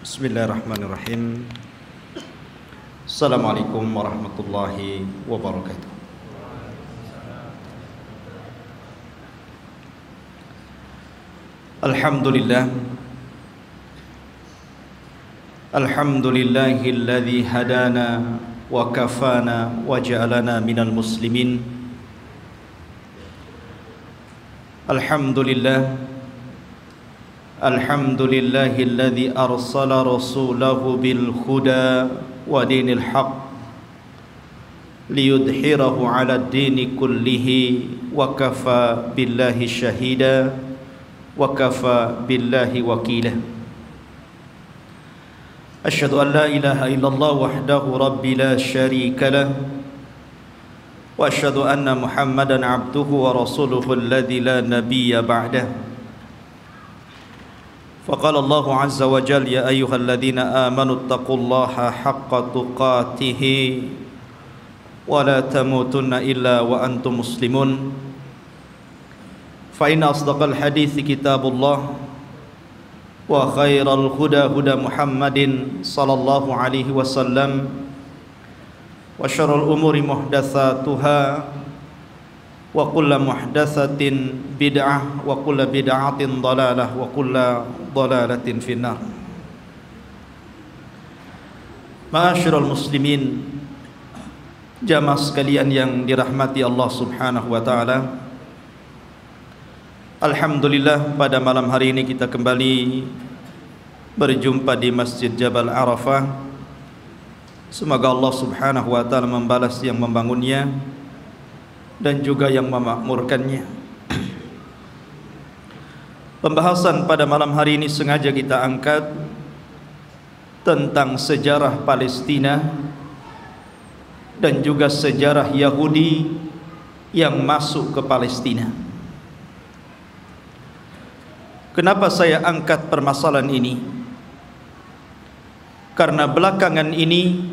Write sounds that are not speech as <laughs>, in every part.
Bismillahirrahmanirrahim Assalamualaikum warahmatullahi wabarakatuh Alhamdulillah Alhamdulillahilladzi hadana wa kafana wa ja'alana minal muslimin الحمد لله الحمد لله الذي أرسل رسوله بالهدى ودين الحق ليدحره على الدين كله وكفى بالله شهيدا وكفى بالله وكيلا أشهد أن لا إله إلا الله وحده رب لا شريك له واشهد ان محمدا عبده ورسوله الذي لا نبي بعده فقال الله عز وجل يا ايها الذين امنوا اتقوا الله حق تقاته ولا تموتن الا وانتم مسلمون فان اصدق الحديث كتاب الله وخير الهدى هدى محمد صلى الله عليه وسلم wa syarrul umuri muhdatsatuha wa kullu muhdatsatin bid'ah wa kullu bid'atin dalalah wa kullu dalalatin finnar Ma'asyiral muslimin jamaah sekalian yang dirahmati Allah Subhanahu wa taala Alhamdulillah pada malam hari ini kita kembali berjumpa di Masjid Jabal Arafah Semoga Allah subhanahu wa ta'ala membalas yang membangunnya Dan juga yang memakmurkannya <clears throat> Pembahasan pada malam hari ini sengaja kita angkat Tentang sejarah Palestina Dan juga sejarah Yahudi Yang masuk ke Palestina Kenapa saya angkat permasalahan ini? Karena belakangan ini Karena belakangan ini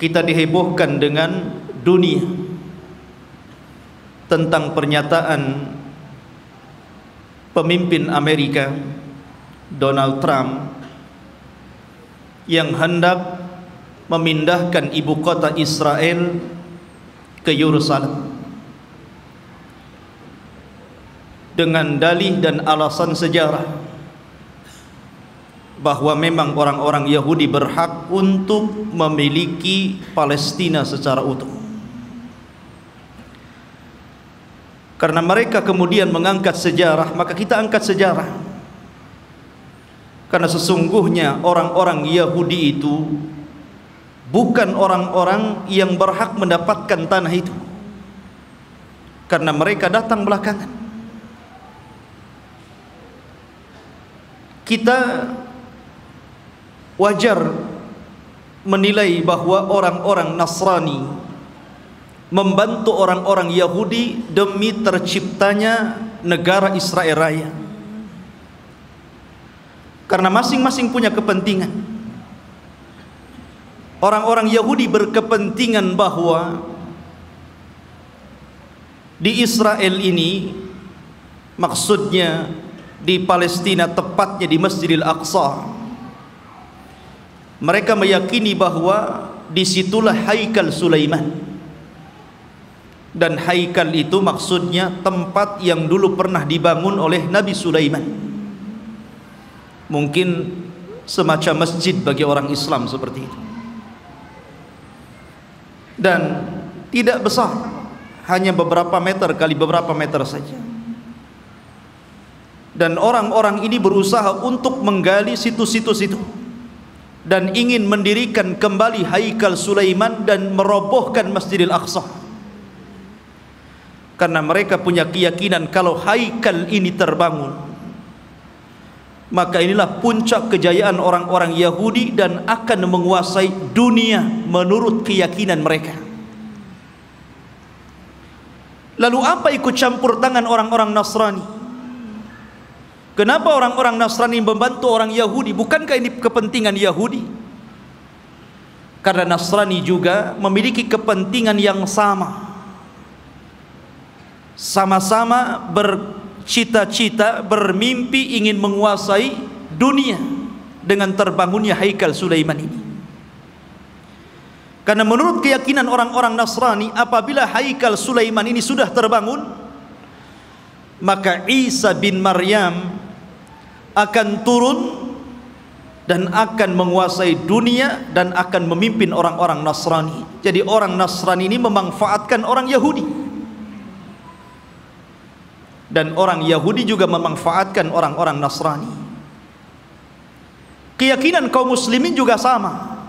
kita dihebohkan dengan dunia tentang pernyataan pemimpin Amerika Donald Trump yang hendak memindahkan ibu kota Israel ke Yerusalem dengan dalih dan alasan sejarah bahwa memang orang-orang Yahudi berhak untuk memiliki Palestina secara utuh. Karena mereka kemudian mengangkat sejarah, maka kita angkat sejarah. Karena sesungguhnya orang-orang Yahudi itu bukan orang-orang yang berhak mendapatkan tanah itu. Karena mereka datang belakangan. Kita wajar menilai bahwa orang-orang Nasrani membantu orang-orang Yahudi demi terciptanya negara Israel Raya karena masing-masing punya kepentingan orang-orang Yahudi berkepentingan bahwa di Israel ini maksudnya di Palestina tepatnya di Masjidil Aqsa mereka meyakini bahwa disitulah Haikal Sulaiman dan Haikal itu maksudnya tempat yang dulu pernah dibangun oleh Nabi Sulaiman mungkin semacam masjid bagi orang Islam seperti itu dan tidak besar hanya beberapa meter kali beberapa meter saja dan orang-orang ini berusaha untuk menggali situs-situs itu -situs, -situs dan ingin mendirikan kembali Haikal Sulaiman dan merobohkan Masjidil Aqsa. Karena mereka punya keyakinan kalau Haikal ini terbangun, maka inilah puncak kejayaan orang-orang Yahudi dan akan menguasai dunia menurut keyakinan mereka. Lalu apa ikut campur tangan orang-orang Nasrani? Kenapa orang-orang Nasrani membantu orang Yahudi? Bukankah ini kepentingan Yahudi? Karena Nasrani juga memiliki kepentingan yang sama. Sama-sama bercita-cita, bermimpi ingin menguasai dunia dengan terbangunnya Haikal Sulaiman ini. Karena menurut keyakinan orang-orang Nasrani, apabila Haikal Sulaiman ini sudah terbangun, maka Isa bin Maryam akan turun dan akan menguasai dunia dan akan memimpin orang-orang Nasrani. Jadi orang Nasrani ini memanfaatkan orang Yahudi. Dan orang Yahudi juga memanfaatkan orang-orang Nasrani. Keyakinan kaum muslimin juga sama.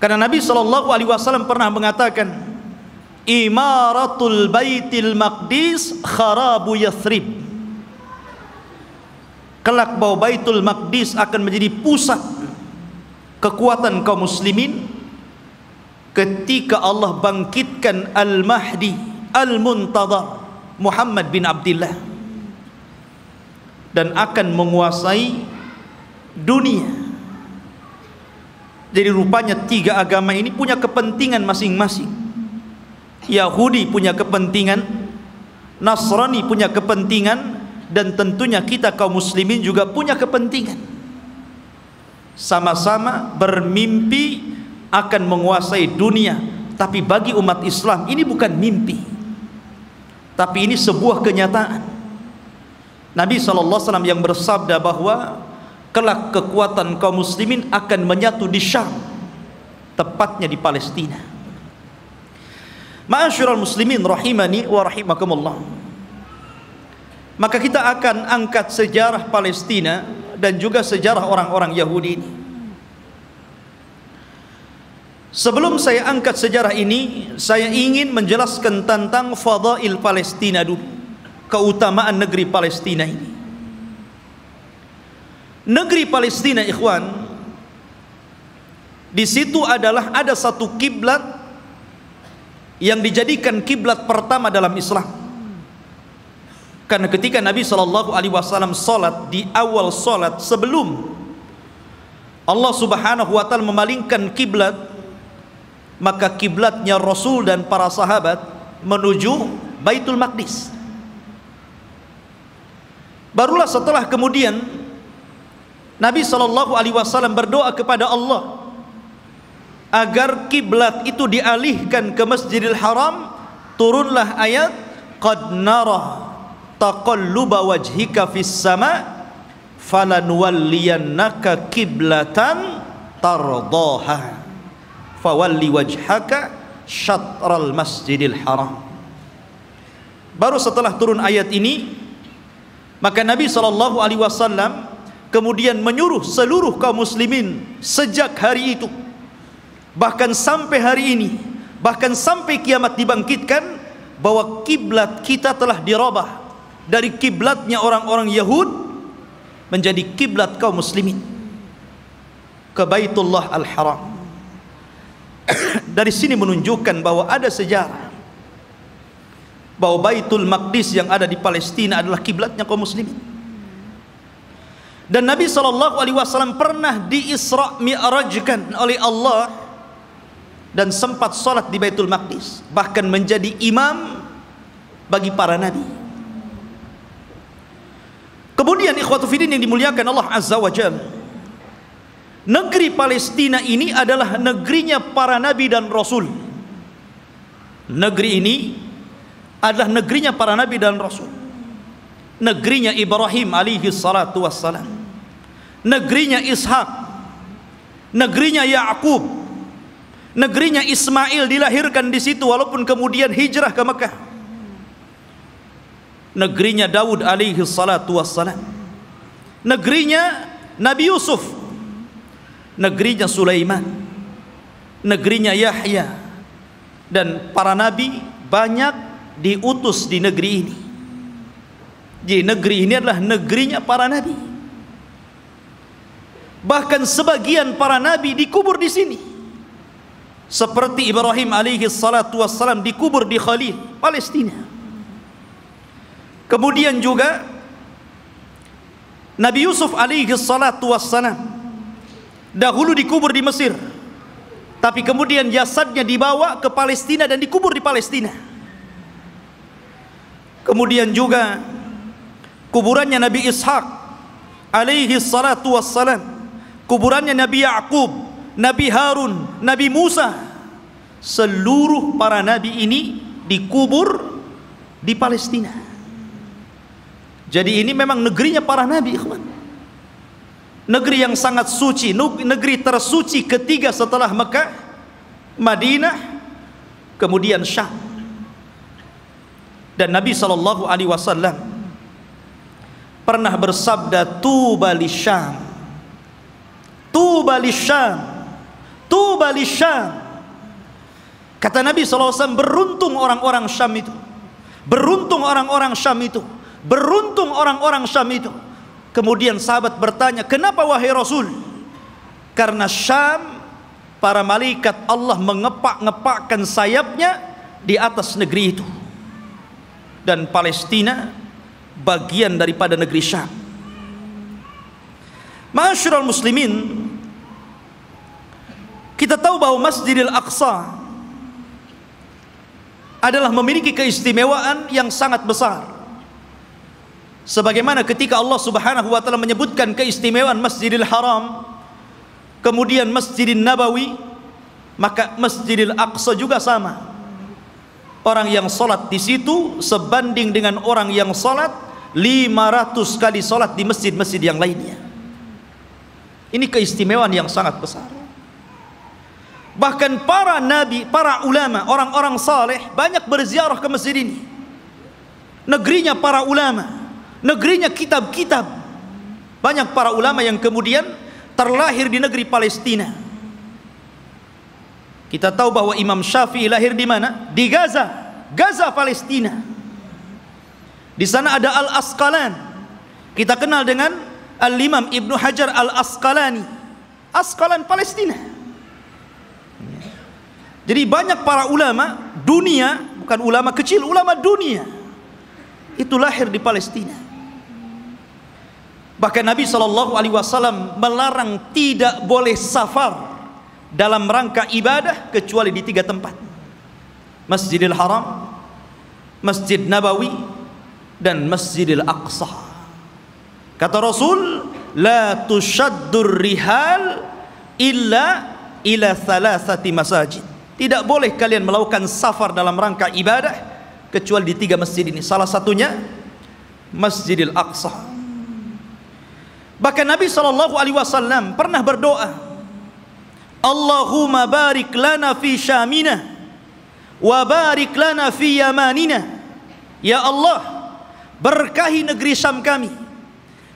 Karena Nabi Shallallahu alaihi wasallam pernah mengatakan, Imaratul Baitil Maqdis kharabu Yathrib. Kelak bahwa Baitul Maqdis akan menjadi pusat kekuatan kaum muslimin ketika Allah bangkitkan Al-Mahdi Al-Muntadhar Muhammad bin Abdullah dan akan menguasai dunia. Jadi rupanya tiga agama ini punya kepentingan masing-masing. Yahudi punya kepentingan Nasrani punya kepentingan dan tentunya kita kaum muslimin juga punya kepentingan sama-sama bermimpi akan menguasai dunia tapi bagi umat Islam ini bukan mimpi tapi ini sebuah kenyataan Nabi SAW yang bersabda bahwa kelak kekuatan kaum muslimin akan menyatu di Syam tepatnya di Palestina Ma'asyiral muslimin rahimani wa rahimakumullah. Maka kita akan angkat sejarah Palestina dan juga sejarah orang-orang Yahudi ini. Sebelum saya angkat sejarah ini, saya ingin menjelaskan tentang fadail Palestina dulu. Keutamaan negeri Palestina ini. Negeri Palestina, ikhwan, di situ adalah ada satu kiblat yang dijadikan kiblat pertama dalam Islam. Karena ketika Nabi Shallallahu Alaihi Wasallam solat di awal solat sebelum Allah Subhanahu Wa Taala memalingkan kiblat, maka kiblatnya Rasul dan para sahabat menuju Baitul Maqdis. Barulah setelah kemudian Nabi Shallallahu Alaihi Wasallam berdoa kepada Allah agar kiblat itu dialihkan ke Masjidil Haram turunlah ayat qad nara taqalluba wajhika fis sama falanwalliyannaka kiblatan tardaha fawalli wajhaka syatral Masjidil Haram Baru setelah turun ayat ini maka Nabi sallallahu alaihi wasallam kemudian menyuruh seluruh kaum muslimin sejak hari itu bahkan sampai hari ini bahkan sampai kiamat dibangkitkan bahwa kiblat kita telah dirubah dari kiblatnya orang-orang Yahud menjadi kiblat kaum muslimin ke Baitullah Al-Haram <coughs> dari sini menunjukkan bahwa ada sejarah bahwa Baitul Maqdis yang ada di Palestina adalah kiblatnya kaum muslimin dan Nabi sallallahu alaihi wasallam pernah diisra mi'rajkan oleh Allah dan sempat sholat di Baitul Maqdis bahkan menjadi imam bagi para nabi kemudian ikhwatu fidin yang dimuliakan Allah Azza wa Jal negeri Palestina ini adalah negerinya para nabi dan rasul negeri ini adalah negerinya para nabi dan rasul negerinya Ibrahim alaihi salatu wassalam negerinya Ishak negerinya Yakub Negerinya Ismail dilahirkan di situ walaupun kemudian hijrah ke Mekah. Negerinya Daud alaihi salatu wassalam. Negerinya Nabi Yusuf. Negerinya Sulaiman. Negerinya Yahya. Dan para nabi banyak diutus di negeri ini. Jadi negeri ini adalah negerinya para nabi. Bahkan sebagian para nabi dikubur di sini seperti Ibrahim alaihi salatu wassalam dikubur di Khalil Palestina kemudian juga Nabi Yusuf alaihi salatu wassalam dahulu dikubur di Mesir tapi kemudian jasadnya dibawa ke Palestina dan dikubur di Palestina kemudian juga kuburannya Nabi Ishak alaihi salatu wassalam kuburannya Nabi Yakub Nabi Harun, Nabi Musa, seluruh para nabi ini dikubur di Palestina. Jadi ini memang negerinya para nabi, ikhwan. Negeri yang sangat suci, negeri tersuci ketiga setelah Mekah, Madinah, kemudian Syam. Dan Nabi sallallahu alaihi wasallam pernah bersabda tuba li Syam. Tuba li Syam Tuba li Syam. Kata Nabi SAW, beruntung orang-orang Syam itu. Beruntung orang-orang Syam itu. Beruntung orang-orang Syam itu. Kemudian sahabat bertanya, kenapa wahai Rasul? Karena Syam, para malaikat Allah mengepak-ngepakkan sayapnya di atas negeri itu. Dan Palestina bagian daripada negeri Syam. Masyurul muslimin kita tahu bahwa Masjidil Aqsa adalah memiliki keistimewaan yang sangat besar. Sebagaimana ketika Allah Subhanahu wa taala menyebutkan keistimewaan Masjidil Haram, kemudian Masjidin Nabawi, maka Masjidil Aqsa juga sama. Orang yang salat di situ sebanding dengan orang yang salat 500 kali salat di masjid-masjid yang lainnya. Ini keistimewaan yang sangat besar. Bahkan para nabi, para ulama, orang-orang saleh banyak berziarah ke masjid ini. Negerinya para ulama, negerinya kitab-kitab. Banyak para ulama yang kemudian terlahir di negeri Palestina. Kita tahu bahwa Imam Syafi'i lahir di mana? Di Gaza, Gaza Palestina. Di sana ada Al-Asqalan. Kita kenal dengan Al-Imam Ibnu Hajar Al-Asqalani. Asqalan Palestina. Jadi banyak para ulama dunia, bukan ulama kecil, ulama dunia. Itu lahir di Palestina. Bahkan Nabi saw melarang tidak boleh safar dalam rangka ibadah kecuali di tiga tempat. Masjidil Haram, Masjid Nabawi, dan Masjidil Aqsa. Kata Rasul, لا tushaddur الرحال إلا إلى ثلاثة مساجد. Tidak boleh kalian melakukan safar dalam rangka ibadah kecuali di tiga masjid ini. Salah satunya Masjidil Aqsa. Bahkan Nabi Shallallahu Alaihi Wasallam pernah berdoa, Allahumma barik lana fi syamina, wa barik lana fi yamanina. Ya Allah, berkahi negeri Syam kami.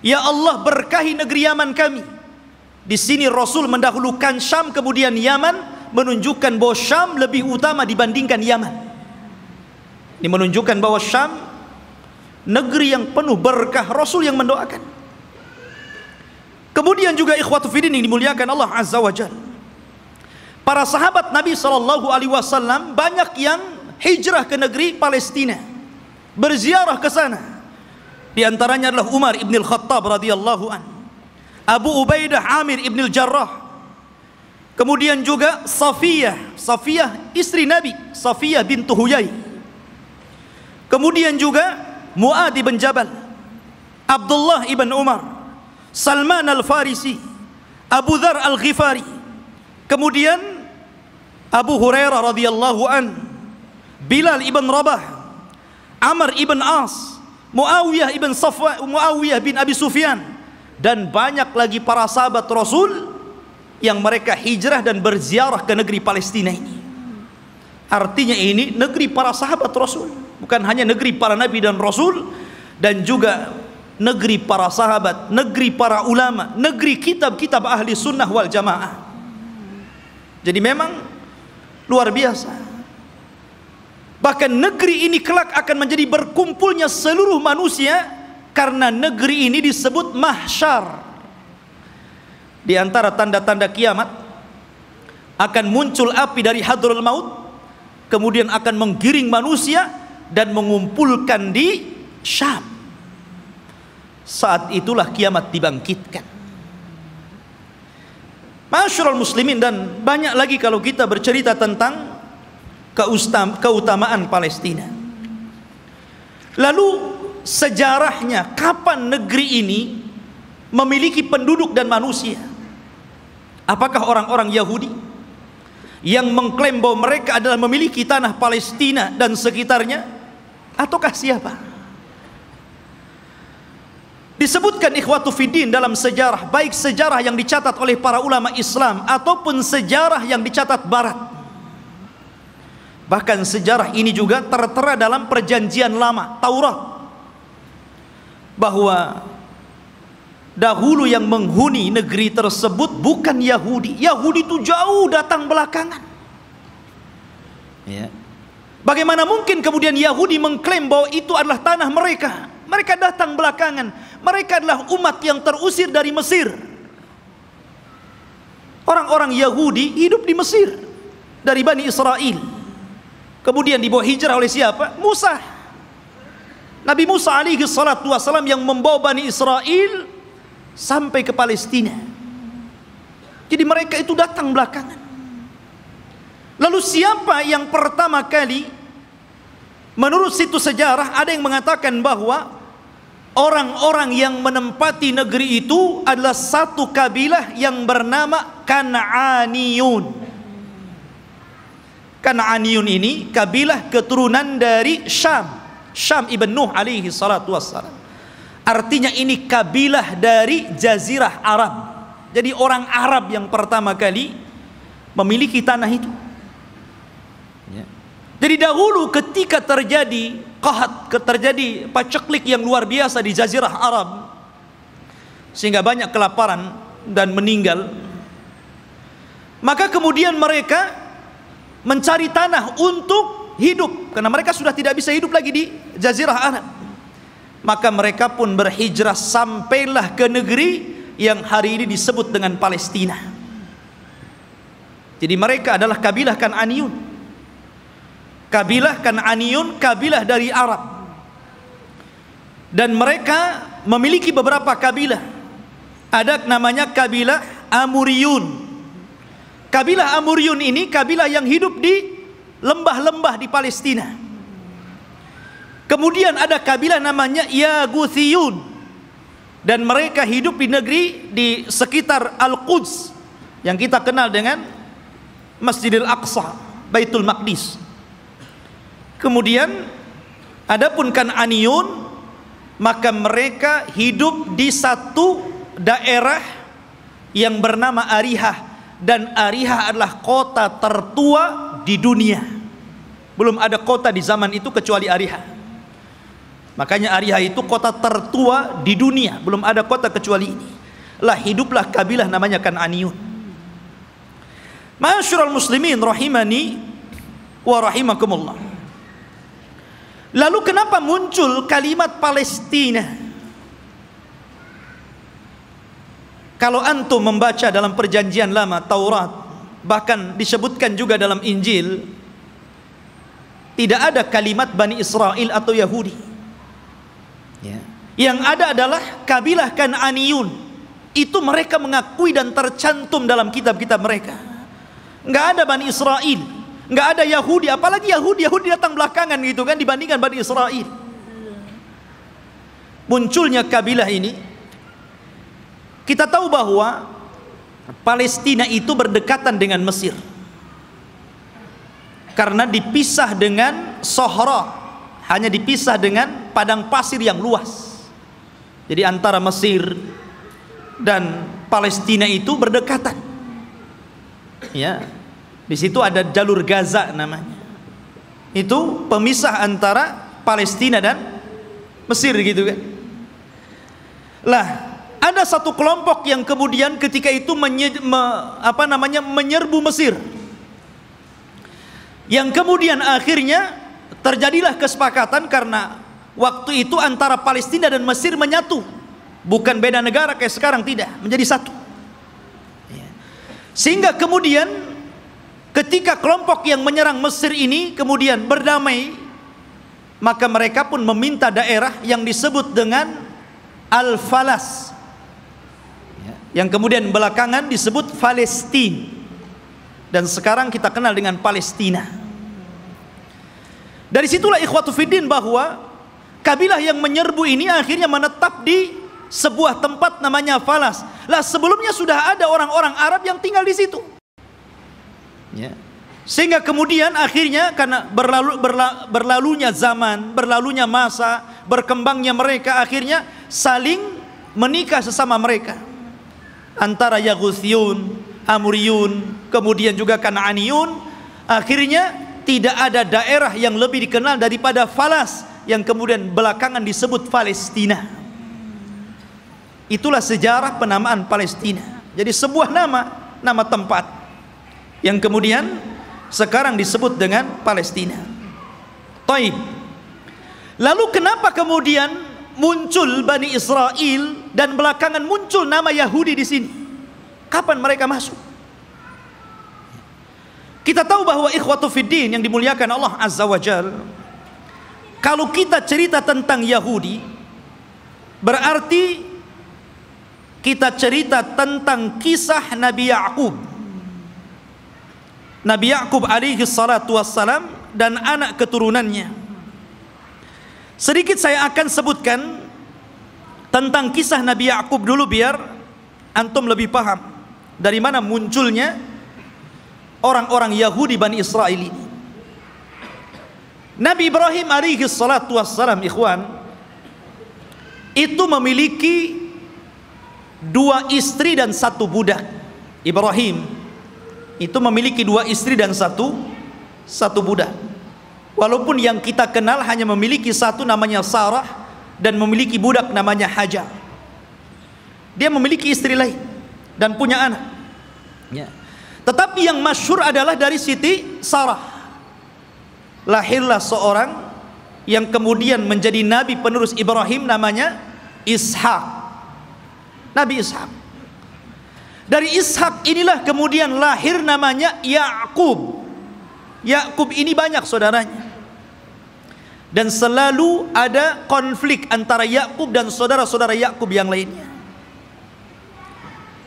Ya Allah, berkahi negeri Yaman kami. Di sini Rasul mendahulukan Syam kemudian Yaman menunjukkan bahwa Syam lebih utama dibandingkan Yaman. Ini menunjukkan bahwa Syam negeri yang penuh berkah Rasul yang mendoakan. Kemudian juga ikhwatu fidin yang dimuliakan Allah Azza wa Jalla. Para sahabat Nabi saw Alaihi Wasallam banyak yang hijrah ke negeri Palestina, berziarah ke sana. Di antaranya adalah Umar ibn al Khattab radhiyallahu an, Abu Ubaidah Amir ibn al Jarrah, Kemudian juga Safiyah, Safiyah istri Nabi, Safiyah bintu Huyai. Kemudian juga Muadz bin Jabal, Abdullah ibn Umar, Salman al-Farisi, Abu Dhar al-Ghifari. Kemudian Abu Hurairah radhiyallahu an, Bilal ibn Rabah, Amr ibn As, Muawiyah ibn Safwa, Muawiyah bin Abi Sufyan dan banyak lagi para sahabat Rasul yang mereka hijrah dan berziarah ke negeri Palestina ini. Artinya ini negeri para sahabat Rasul, bukan hanya negeri para nabi dan rasul dan juga negeri para sahabat, negeri para ulama, negeri kitab-kitab ahli sunnah wal jamaah. Jadi memang luar biasa. Bahkan negeri ini kelak akan menjadi berkumpulnya seluruh manusia karena negeri ini disebut mahsyar di antara tanda-tanda kiamat akan muncul api dari hadrul maut kemudian akan menggiring manusia dan mengumpulkan di Syam saat itulah kiamat dibangkitkan Masyurul muslimin dan banyak lagi kalau kita bercerita tentang keutamaan Palestina lalu sejarahnya kapan negeri ini memiliki penduduk dan manusia Apakah orang-orang Yahudi yang mengklaim bahwa mereka adalah memiliki tanah Palestina dan sekitarnya ataukah siapa? Disebutkan ikhwatu fidin dalam sejarah baik sejarah yang dicatat oleh para ulama Islam ataupun sejarah yang dicatat barat. Bahkan sejarah ini juga tertera dalam perjanjian lama Taurat bahwa dahulu yang menghuni negeri tersebut bukan Yahudi. Yahudi itu jauh datang belakangan. Ya. Bagaimana mungkin kemudian Yahudi mengklaim bahwa itu adalah tanah mereka? Mereka datang belakangan. Mereka adalah umat yang terusir dari Mesir. Orang-orang Yahudi hidup di Mesir dari Bani Israel. Kemudian dibawa hijrah oleh siapa? Musa. Nabi Musa alaihi salatu wasalam yang membawa Bani Israel sampai ke Palestina. Jadi mereka itu datang belakangan. Lalu siapa yang pertama kali menurut situs sejarah ada yang mengatakan bahwa orang-orang yang menempati negeri itu adalah satu kabilah yang bernama Kan'aniyun. Kan'aniyun ini kabilah keturunan dari Syam. Syam ibn Nuh alaihi salatu wassalam. Artinya ini kabilah dari jazirah Arab. Jadi orang Arab yang pertama kali memiliki tanah itu. Ya. Jadi dahulu ketika terjadi kahat terjadi paceklik yang luar biasa di jazirah Arab sehingga banyak kelaparan dan meninggal. Maka kemudian mereka mencari tanah untuk hidup karena mereka sudah tidak bisa hidup lagi di jazirah Arab maka mereka pun berhijrah sampailah ke negeri yang hari ini disebut dengan Palestina. Jadi mereka adalah kabilah Kananiun. Kabilah Kananiun, kabilah dari Arab. Dan mereka memiliki beberapa kabilah. Ada namanya kabilah Amuriyun. Kabilah Amuriyun ini kabilah yang hidup di lembah-lembah di Palestina. Kemudian ada kabilah namanya Yaguthiyun dan mereka hidup di negeri di sekitar Al-Quds yang kita kenal dengan Masjidil Aqsa, Baitul Maqdis. Kemudian adapun Kananiyun maka mereka hidup di satu daerah yang bernama Arihah dan Arihah adalah kota tertua di dunia. Belum ada kota di zaman itu kecuali Arihah. Makanya Ariha itu kota tertua di dunia, belum ada kota kecuali ini. Lah hiduplah kabilah namanya Kananiyun. Masyurul muslimin rahimani wa rahimakumullah. Lalu kenapa muncul kalimat Palestina? Kalau antum membaca dalam perjanjian lama Taurat, bahkan disebutkan juga dalam Injil, tidak ada kalimat Bani Israel atau Yahudi Ya. Yang ada adalah kabilah kan Aniun Itu mereka mengakui dan tercantum dalam kitab-kitab mereka. Nggak ada Bani Israel, nggak ada Yahudi, apalagi Yahudi Yahudi datang belakangan gitu kan dibandingkan Bani Israel. Munculnya kabilah ini kita tahu bahwa Palestina itu berdekatan dengan Mesir karena dipisah dengan Sohra hanya dipisah dengan padang pasir yang luas. Jadi antara Mesir dan Palestina itu berdekatan. Ya. Di situ ada jalur Gaza namanya. Itu pemisah antara Palestina dan Mesir gitu kan. Lah, ada satu kelompok yang kemudian ketika itu menye, me, apa namanya menyerbu Mesir. Yang kemudian akhirnya terjadilah kesepakatan karena Waktu itu antara Palestina dan Mesir menyatu, bukan beda negara kayak sekarang tidak, menjadi satu. Ya. Sehingga kemudian ketika kelompok yang menyerang Mesir ini kemudian berdamai, maka mereka pun meminta daerah yang disebut dengan Al-Falas. Ya. Yang kemudian belakangan disebut Palestina. Dan sekarang kita kenal dengan Palestina. Dari situlah ikhwatu fiddin bahwa Kabilah yang menyerbu ini akhirnya menetap di sebuah tempat namanya Falas. Lah sebelumnya sudah ada orang-orang Arab yang tinggal di situ. Ya. Sehingga kemudian akhirnya karena berlalu, berla, berlalunya zaman, berlalunya masa, berkembangnya mereka akhirnya saling menikah sesama mereka. Antara Yaguthyun, Amuriyun, kemudian juga Kananiyun, akhirnya tidak ada daerah yang lebih dikenal daripada Falas yang kemudian belakangan disebut Palestina. Itulah sejarah penamaan Palestina. Jadi sebuah nama, nama tempat yang kemudian sekarang disebut dengan Palestina. Taib. Lalu kenapa kemudian muncul Bani Israel dan belakangan muncul nama Yahudi di sini? Kapan mereka masuk? Kita tahu bahwa ikhwatu fiddin yang dimuliakan Allah Azza wa Jalla kalau kita cerita tentang Yahudi, berarti kita cerita tentang kisah Nabi Yakub. Nabi Yakub alaihi salatu wassalam dan anak keturunannya. Sedikit saya akan sebutkan tentang kisah Nabi Yakub dulu biar antum lebih paham dari mana munculnya orang-orang Yahudi Bani Israel ini. Nabi Ibrahim alaihi salatu wassalam ikhwan itu memiliki dua istri dan satu budak. Ibrahim itu memiliki dua istri dan satu satu budak. Walaupun yang kita kenal hanya memiliki satu namanya Sarah dan memiliki budak namanya Hajar. Dia memiliki istri lain dan punya anak. Ya. Tetapi yang masyur adalah dari Siti Sarah lahirlah seorang yang kemudian menjadi nabi penerus Ibrahim namanya Ishak. Nabi Ishak. Dari Ishak inilah kemudian lahir namanya Yakub. Yakub ini banyak saudaranya. Dan selalu ada konflik antara Yakub dan saudara-saudara Yakub yang lainnya.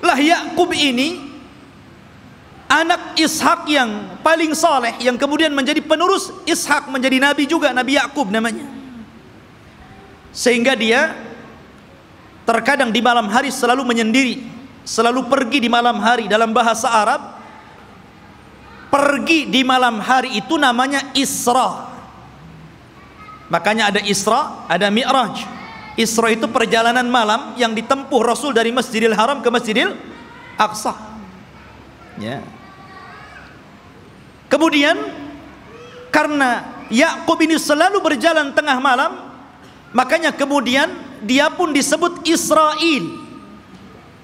Lah Yakub ini anak Ishak yang paling saleh yang kemudian menjadi penerus Ishak menjadi nabi juga Nabi Yakub namanya sehingga dia terkadang di malam hari selalu menyendiri selalu pergi di malam hari dalam bahasa Arab pergi di malam hari itu namanya Isra makanya ada Isra ada Mi'raj Isra itu perjalanan malam yang ditempuh Rasul dari Masjidil Haram ke Masjidil Aqsa ya yeah. Kemudian karena Yakub ini selalu berjalan tengah malam, makanya kemudian dia pun disebut Israel.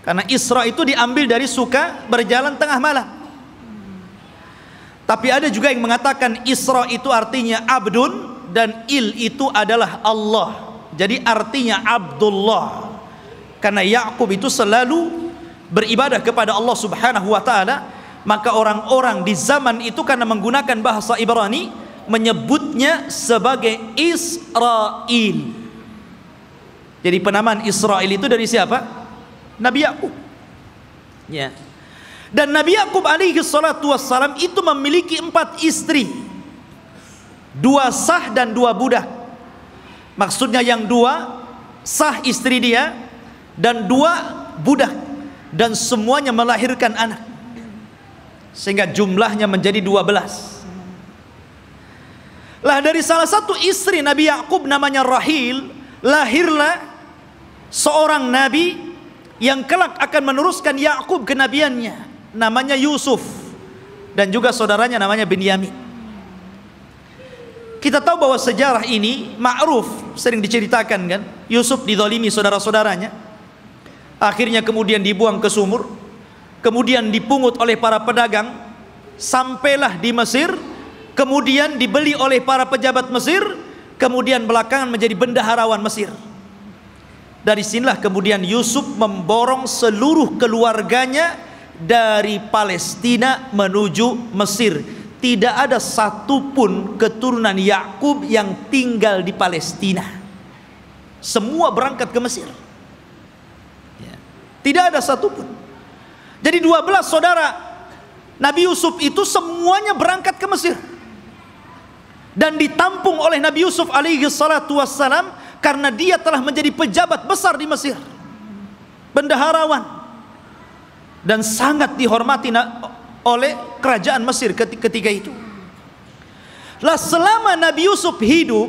Karena Isra itu diambil dari suka berjalan tengah malam. Tapi ada juga yang mengatakan Isra itu artinya abdun dan il itu adalah Allah. Jadi artinya Abdullah. Karena Yakub itu selalu beribadah kepada Allah Subhanahu wa taala maka orang-orang di zaman itu karena menggunakan bahasa Ibrani menyebutnya sebagai Israel. Jadi penamaan Israel itu dari siapa? Nabi Yakub. Ya. Dan Nabi Yakub alaihi salatu wassalam itu memiliki empat istri. Dua sah dan dua budak. Maksudnya yang dua sah istri dia dan dua budak dan semuanya melahirkan anak sehingga jumlahnya menjadi 12 lah dari salah satu istri Nabi Yakub namanya Rahil lahirlah seorang nabi yang kelak akan meneruskan Yakub kenabiannya namanya Yusuf dan juga saudaranya namanya Benyamin kita tahu bahwa sejarah ini ma'ruf sering diceritakan kan Yusuf didolimi saudara-saudaranya akhirnya kemudian dibuang ke sumur kemudian dipungut oleh para pedagang sampailah di Mesir kemudian dibeli oleh para pejabat Mesir kemudian belakangan menjadi bendaharawan Mesir dari sinilah kemudian Yusuf memborong seluruh keluarganya dari Palestina menuju Mesir tidak ada satupun keturunan Yakub yang tinggal di Palestina semua berangkat ke Mesir ya. tidak ada satupun jadi 12 saudara Nabi Yusuf itu semuanya berangkat ke Mesir dan ditampung oleh Nabi Yusuf alaihi salatu wassalam karena dia telah menjadi pejabat besar di Mesir bendaharawan dan sangat dihormati oleh kerajaan Mesir ketika itu lah selama Nabi Yusuf hidup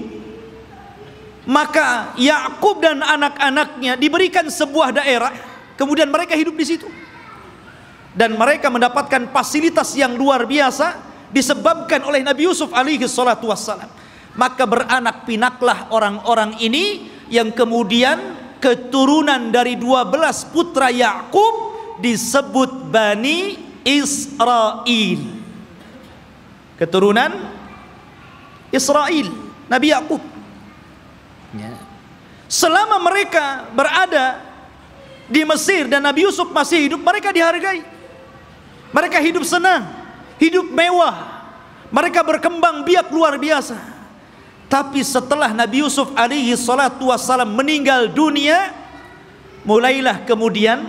maka Yakub dan anak-anaknya diberikan sebuah daerah kemudian mereka hidup di situ dan mereka mendapatkan fasilitas yang luar biasa disebabkan oleh Nabi Yusuf alaihi salatu wassalam maka beranak pinaklah orang-orang ini yang kemudian keturunan dari 12 putra Yakub disebut Bani Israel keturunan Israel Nabi Yakub ya. selama mereka berada di Mesir dan Nabi Yusuf masih hidup mereka dihargai mereka hidup senang, hidup mewah. Mereka berkembang biak luar biasa. Tapi setelah Nabi Yusuf alaihi salatu wassalam meninggal dunia, mulailah kemudian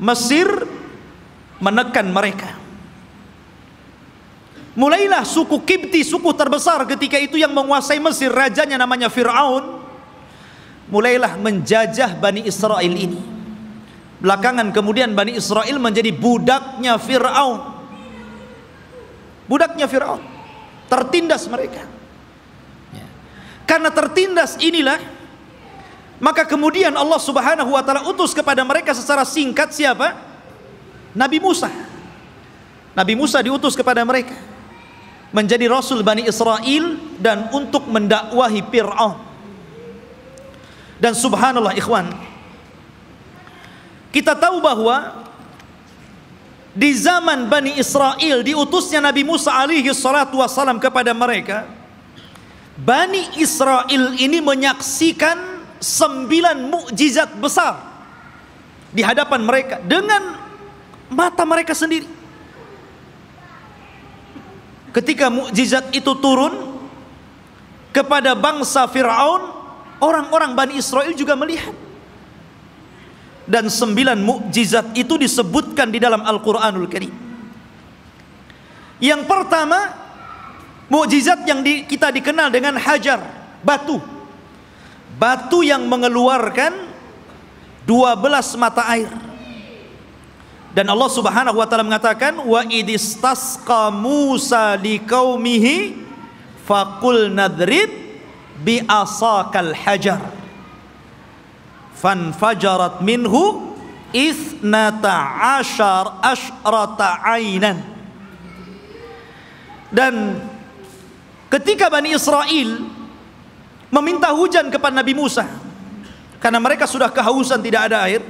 Mesir menekan mereka. Mulailah suku Kibti, suku terbesar ketika itu yang menguasai Mesir, rajanya namanya Firaun. Mulailah menjajah Bani Israel ini. Belakangan kemudian Bani Israel menjadi budaknya Fir'aun. Budaknya Fir'aun. Tertindas mereka. Ya. Karena tertindas inilah maka kemudian Allah Subhanahu wa taala utus kepada mereka secara singkat siapa? Nabi Musa. Nabi Musa diutus kepada mereka menjadi rasul Bani Israel dan untuk mendakwahi Fir'aun. Dan subhanallah ikhwan, kita tahu bahwa di zaman Bani Israel diutusnya Nabi Musa alaihi salatu wassalam kepada mereka Bani Israel ini menyaksikan sembilan mukjizat besar di hadapan mereka dengan mata mereka sendiri ketika mukjizat itu turun kepada bangsa Firaun orang-orang Bani Israel juga melihat dan sembilan mukjizat itu disebutkan di dalam Al-Quranul Karim. Yang pertama, mukjizat yang di, kita dikenal dengan hajar, batu. Batu yang mengeluarkan 12 mata air. Dan Allah Subhanahu wa taala mengatakan wa idistasqa Musa liqaumihi faqul nadrib bi asakal hajar fan fajarat minhu isnata ashar ashrata ainan dan ketika Bani Israel meminta hujan kepada Nabi Musa karena mereka sudah kehausan tidak ada air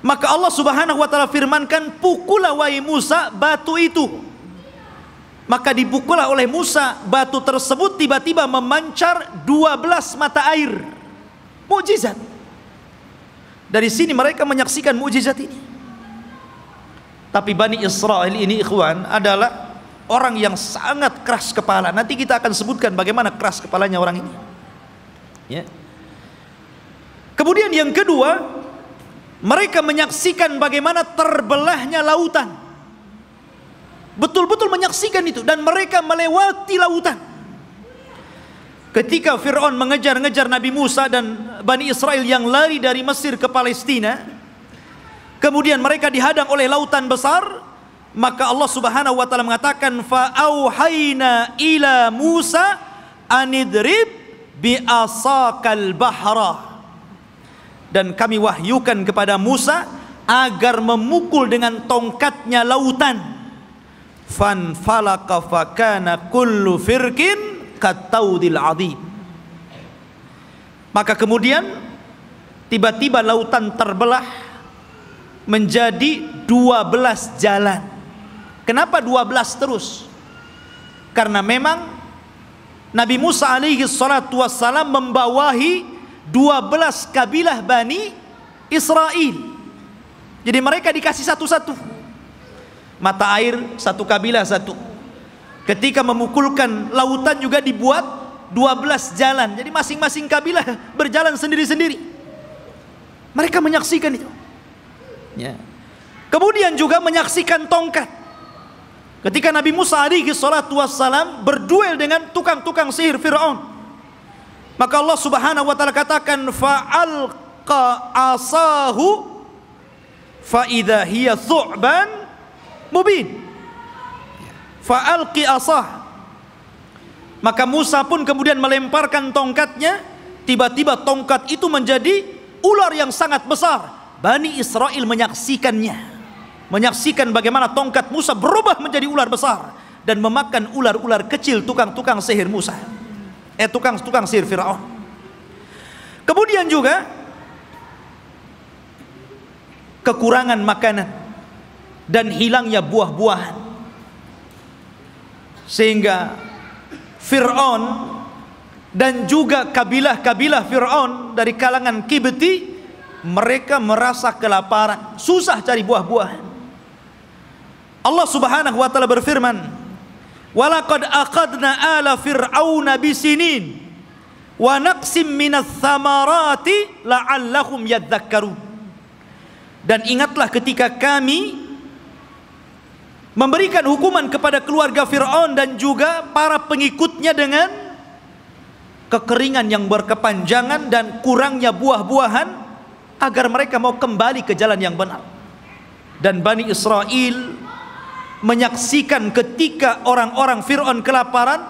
maka Allah Subhanahu wa taala firmankan pukullah wahai Musa batu itu maka dipukullah oleh Musa batu tersebut tiba-tiba memancar 12 mata air mujizat Dari sini mereka menyaksikan mujizat ini. Tapi Bani Israel ini ikhwan adalah orang yang sangat keras kepala. Nanti kita akan sebutkan bagaimana keras kepalanya orang ini. Ya. Kemudian yang kedua, mereka menyaksikan bagaimana terbelahnya lautan. Betul-betul menyaksikan itu dan mereka melewati lautan. Ketika Fir'aun mengejar-ngejar Nabi Musa dan Bani Israel yang lari dari Mesir ke Palestina, kemudian mereka dihadang oleh lautan besar, maka Allah Subhanahu wa taala mengatakan fa'auhaina ila Musa anidrib bi bahra. Dan kami wahyukan kepada Musa agar memukul dengan tongkatnya lautan. Fan fakana kullu firkin kataudil adi maka kemudian tiba-tiba lautan terbelah menjadi 12 jalan kenapa 12 terus karena memang Nabi Musa alaihi salatu wassalam membawahi 12 kabilah Bani Israel jadi mereka dikasih satu-satu mata air satu kabilah satu Ketika memukulkan lautan juga dibuat 12 jalan. Jadi masing-masing kabilah <laughs> berjalan sendiri-sendiri. Mereka menyaksikan itu. Ya. Kemudian juga menyaksikan tongkat. Ketika Nabi Musa alaihi salatu wassalam berduel dengan tukang-tukang sihir Firaun. Maka Allah Subhanahu wa taala katakan fa'al asahu fa idza hiya thu'ban mubin fa'alqi asah maka Musa pun kemudian melemparkan tongkatnya tiba-tiba tongkat itu menjadi ular yang sangat besar Bani Israel menyaksikannya menyaksikan bagaimana tongkat Musa berubah menjadi ular besar dan memakan ular-ular kecil tukang-tukang sihir Musa eh tukang-tukang sihir Firaun kemudian juga kekurangan makanan dan hilangnya buah-buahan sehingga Fir'aun dan juga kabilah-kabilah Fir'aun dari kalangan Kibeti mereka merasa kelaparan susah cari buah-buahan Allah subhanahu wa ta'ala berfirman walakad akadna ala fir'auna bisinin wa naqsim minas thamarati la'allahum yadhakkarun dan ingatlah ketika kami memberikan hukuman kepada keluarga Firaun dan juga para pengikutnya dengan kekeringan yang berkepanjangan dan kurangnya buah-buahan agar mereka mau kembali ke jalan yang benar. Dan Bani Israel menyaksikan ketika orang-orang Firaun kelaparan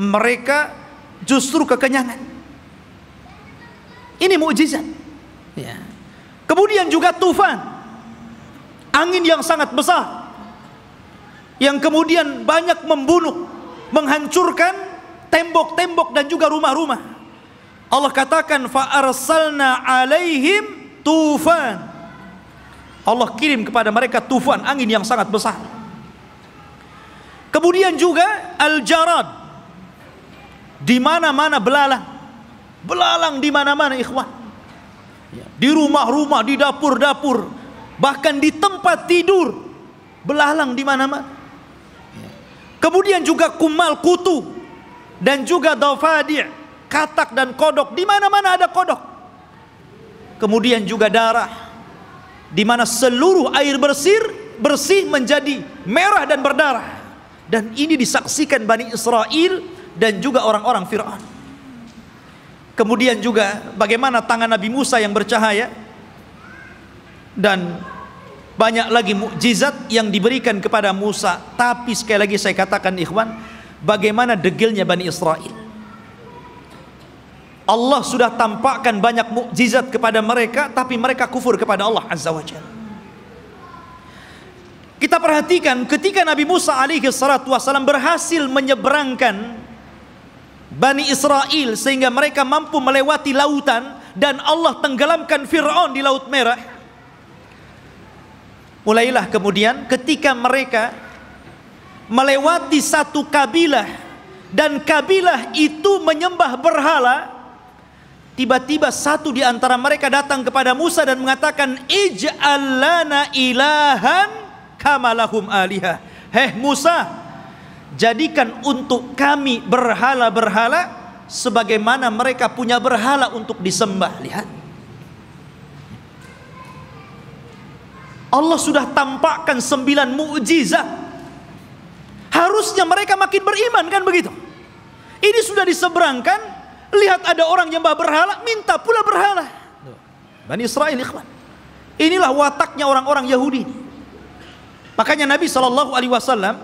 mereka justru kekenyangan. Ini mujizat ya. Kemudian juga tufan. Angin yang sangat besar yang kemudian banyak membunuh, menghancurkan tembok-tembok dan juga rumah-rumah. Allah katakan fa'arsalna alaihim tufan. Allah kirim kepada mereka tufan angin yang sangat besar. Kemudian juga al-jarad di mana-mana belalang. Belalang di mana-mana ikhwan. Ya, di rumah-rumah, di dapur-dapur, bahkan di tempat tidur belalang di mana-mana. Kemudian juga kumal kutu dan juga dafadi, katak dan kodok. Di mana-mana ada kodok. Kemudian juga darah. Di mana seluruh air bersih bersih menjadi merah dan berdarah. Dan ini disaksikan Bani Israel dan juga orang-orang Fir'aun. Kemudian juga bagaimana tangan Nabi Musa yang bercahaya dan banyak lagi mukjizat yang diberikan kepada Musa tapi sekali lagi saya katakan ikhwan bagaimana degilnya Bani Israel Allah sudah tampakkan banyak mukjizat kepada mereka tapi mereka kufur kepada Allah Azza wa Jalla kita perhatikan ketika Nabi Musa alaihi salatu wasalam berhasil menyeberangkan Bani Israel sehingga mereka mampu melewati lautan dan Allah tenggelamkan Fir'aun di Laut Merah Mulailah kemudian ketika mereka melewati satu kabilah dan kabilah itu menyembah berhala, tiba-tiba satu di antara mereka datang kepada Musa dan mengatakan, lana ilahan lahum alihah." Heh Musa, jadikan untuk kami berhala-berhala sebagaimana mereka punya berhala untuk disembah. Lihat. Allah sudah tampakkan sembilan mukjizat. Harusnya mereka makin beriman kan begitu. Ini sudah diseberangkan, lihat ada orang yang berhala, minta pula berhala. Bani Israel ikhwan. Inilah wataknya orang-orang Yahudi. Makanya Nabi Shallallahu Alaihi Wasallam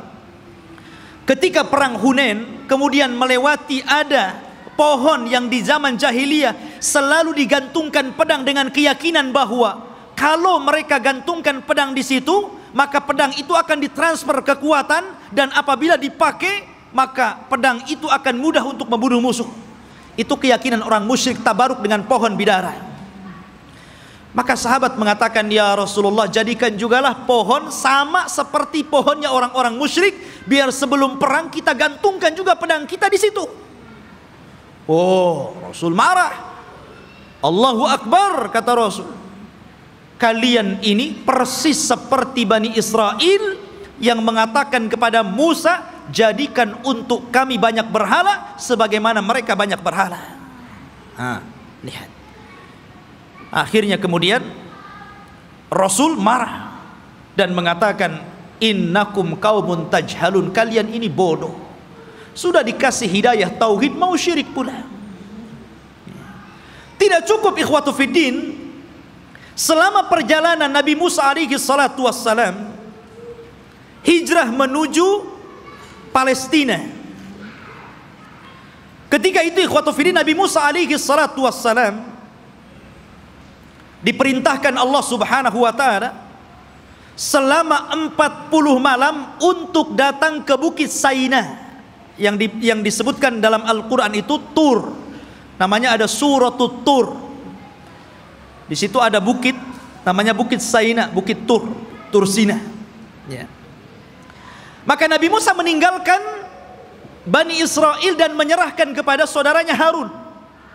ketika perang Hunain kemudian melewati ada pohon yang di zaman jahiliyah selalu digantungkan pedang dengan keyakinan bahwa kalau mereka gantungkan pedang di situ, maka pedang itu akan ditransfer kekuatan dan apabila dipakai, maka pedang itu akan mudah untuk membunuh musuh. Itu keyakinan orang musyrik tabaruk dengan pohon bidara. Maka sahabat mengatakan, "Ya Rasulullah, jadikan jugalah pohon sama seperti pohonnya orang-orang musyrik, biar sebelum perang kita gantungkan juga pedang kita di situ." Oh, Rasul marah. Allahu Akbar kata Rasul kalian ini persis seperti Bani Israel yang mengatakan kepada Musa jadikan untuk kami banyak berhala sebagaimana mereka banyak berhala ha, lihat akhirnya kemudian Rasul marah dan mengatakan innakum kaumun tajhalun kalian ini bodoh sudah dikasih hidayah tauhid mau syirik pula tidak cukup ikhwatu fiddin Selama perjalanan Nabi Musa alaihi salatu wassalam hijrah menuju Palestina. Ketika itu ikhwatu fillah Nabi Musa alaihi salatu wassalam diperintahkan Allah Subhanahu wa taala selama 40 malam untuk datang ke bukit Sainah yang di, yang disebutkan dalam Al-Qur'an itu Tur. Namanya ada suratul Tur. Di situ ada bukit namanya Bukit Saina, Bukit Tur, Tursina. Ya. Maka Nabi Musa meninggalkan Bani Israel dan menyerahkan kepada saudaranya Harun.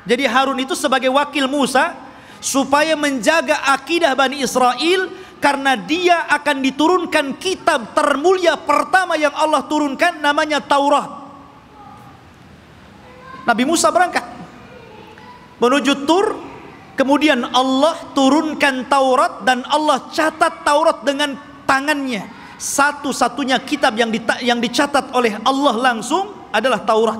Jadi Harun itu sebagai wakil Musa supaya menjaga akidah Bani Israel karena dia akan diturunkan kitab termulia pertama yang Allah turunkan namanya Taurat. Nabi Musa berangkat menuju Tur Kemudian Allah turunkan Taurat dan Allah catat Taurat dengan tangannya. Satu-satunya kitab yang yang dicatat oleh Allah langsung adalah Taurat.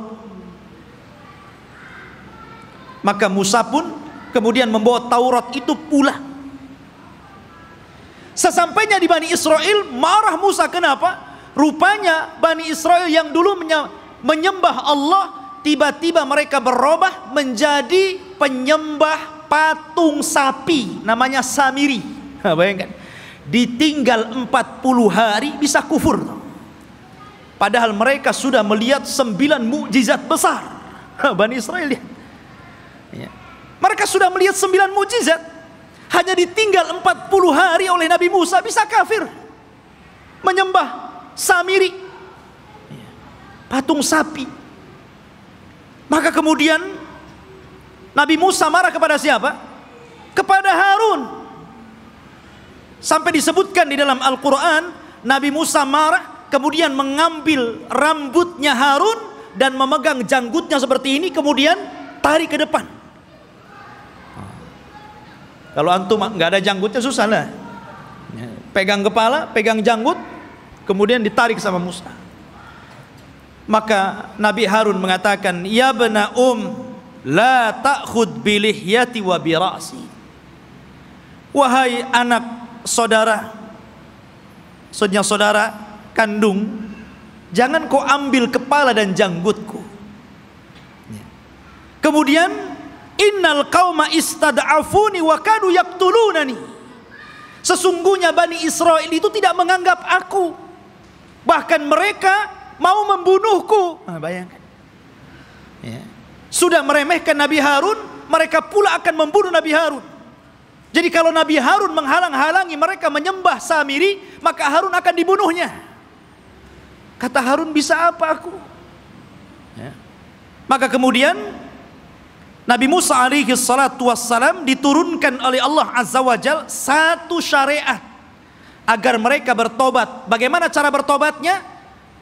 Maka Musa pun kemudian membawa Taurat itu pula. Sesampainya di Bani Israel marah Musa kenapa? Rupanya Bani Israel yang dulu menyembah Allah tiba-tiba mereka berubah menjadi penyembah patung sapi namanya Samiri. bayangkan. Ditinggal 40 hari bisa kufur. Padahal mereka sudah melihat sembilan mukjizat besar. Bani Israel ya. Ya. Mereka sudah melihat sembilan mukjizat. Hanya ditinggal 40 hari oleh Nabi Musa bisa kafir. Menyembah Samiri. Ya. Patung sapi. Maka kemudian Nabi Musa marah kepada siapa? Kepada Harun. Sampai disebutkan di dalam Al-Quran, Nabi Musa marah, kemudian mengambil rambutnya Harun dan memegang janggutnya seperti ini, kemudian tarik ke depan. Kalau antum nggak ada janggutnya susah lah. Ya, pegang kepala, pegang janggut, kemudian ditarik sama Musa. Maka Nabi Harun mengatakan, "Ya bena um, la ta'khud bilihyati wa birasi wahai anak saudara maksudnya saudara kandung jangan kau ambil kepala dan janggutku ya. kemudian innal qauma istad'afuni wa kadu yaqtulunani sesungguhnya Bani Israel itu tidak menganggap aku bahkan mereka mau membunuhku nah, bayangkan ya yeah sudah meremehkan Nabi Harun, mereka pula akan membunuh Nabi Harun. Jadi kalau Nabi Harun menghalang-halangi mereka menyembah Samiri, maka Harun akan dibunuhnya. Kata Harun, bisa apa aku? Ya. Maka kemudian Nabi Musa alaihi salatu wassalam diturunkan oleh Allah Azza wajal satu syariat agar mereka bertobat. Bagaimana cara bertobatnya?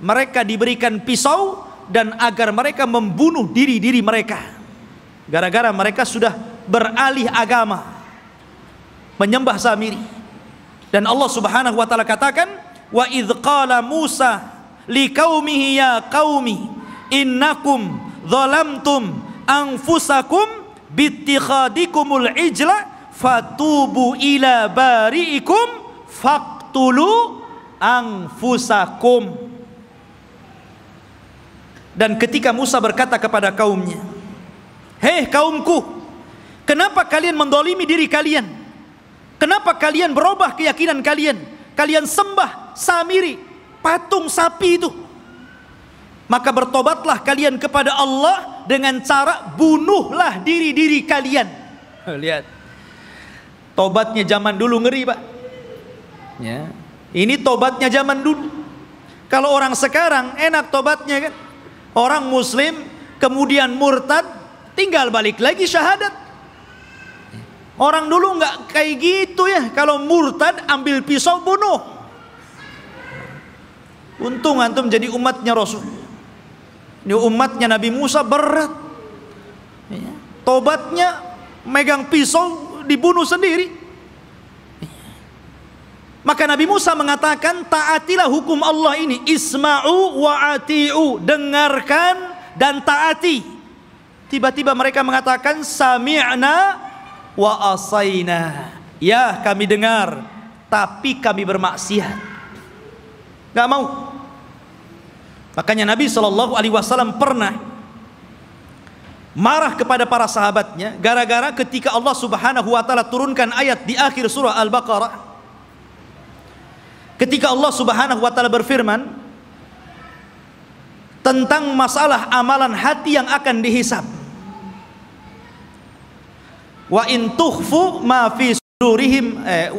Mereka diberikan pisau dan agar mereka membunuh diri-diri mereka gara-gara mereka sudah beralih agama menyembah Samiri dan Allah Subhanahu wa taala katakan wa idz qala Musa qaumihi ya qaumi innakum zalamtum anfusakum bittikhadikumul ijla fatubu ila bariikum faqtulu anfusakum dan ketika Musa berkata kepada kaumnya, "Hei kaumku, kenapa kalian mendolimi diri kalian? Kenapa kalian berubah keyakinan kalian? Kalian sembah samiri, patung sapi itu. Maka bertobatlah kalian kepada Allah dengan cara bunuhlah diri-diri kalian." <laughs> Lihat. Tobatnya zaman dulu ngeri, Pak. Ya. Ini tobatnya zaman dulu. Kalau orang sekarang enak tobatnya kan? Orang muslim kemudian murtad tinggal balik lagi syahadat. Orang dulu nggak kayak gitu ya. Kalau murtad ambil pisau bunuh. Untung antum jadi umatnya Rasul. Ini umatnya Nabi Musa berat. Iya. Tobatnya megang pisau dibunuh sendiri. Maka Nabi Musa mengatakan taatilah hukum Allah ini isma'u wa ati'u dengarkan dan taati. Tiba-tiba mereka mengatakan sami'na wa asaina. Ya kami dengar tapi kami bermaksiat. Gak mau. Makanya Nabi Shallallahu Alaihi Wasallam pernah marah kepada para sahabatnya gara-gara ketika Allah Subhanahu Wa Taala turunkan ayat di akhir surah Al-Baqarah Ketika Allah Subhanahu wa taala berfirman tentang masalah amalan hati yang akan dihisap Wa in tukhfu ma fi sudurihim eh,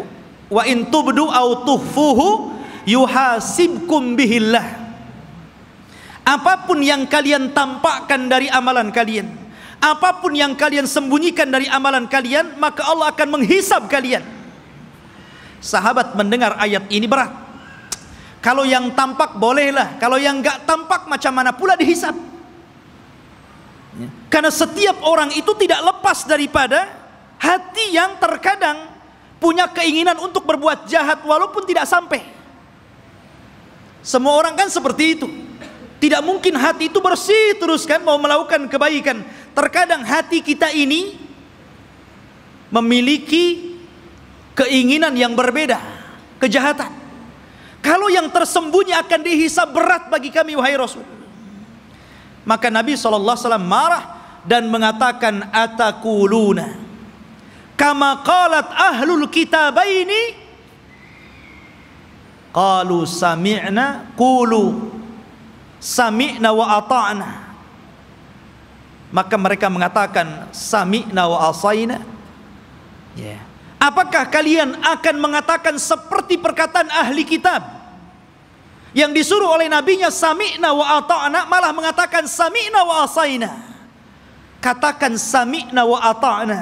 wa in tubdu au tukhfuhu yuhasibkum bihillah. Apapun yang kalian tampakkan dari amalan kalian, apapun yang kalian sembunyikan dari amalan kalian, maka Allah akan menghisap kalian. Sahabat mendengar ayat ini berat. Kalau yang tampak bolehlah, kalau yang nggak tampak macam mana pula dihisap. Ya. Karena setiap orang itu tidak lepas daripada hati yang terkadang punya keinginan untuk berbuat jahat walaupun tidak sampai. Semua orang kan seperti itu. Tidak mungkin hati itu bersih terus kan mau melakukan kebaikan. Terkadang hati kita ini memiliki keinginan yang berbeda, kejahatan. Kalau yang tersembunyi akan dihisab berat bagi kami wahai Rasul. Maka Nabi SAW marah dan mengatakan atakuluna kama qalat ahlul kitabaini qalu sami'na qulu sami'na wa ata'na maka mereka mengatakan sami'na wa asaina ya yeah. Apakah kalian akan mengatakan seperti perkataan ahli kitab yang disuruh oleh nabinya sami'na wa ata'na malah mengatakan sami'na wa asaina. Katakan sami'na wa ata'na.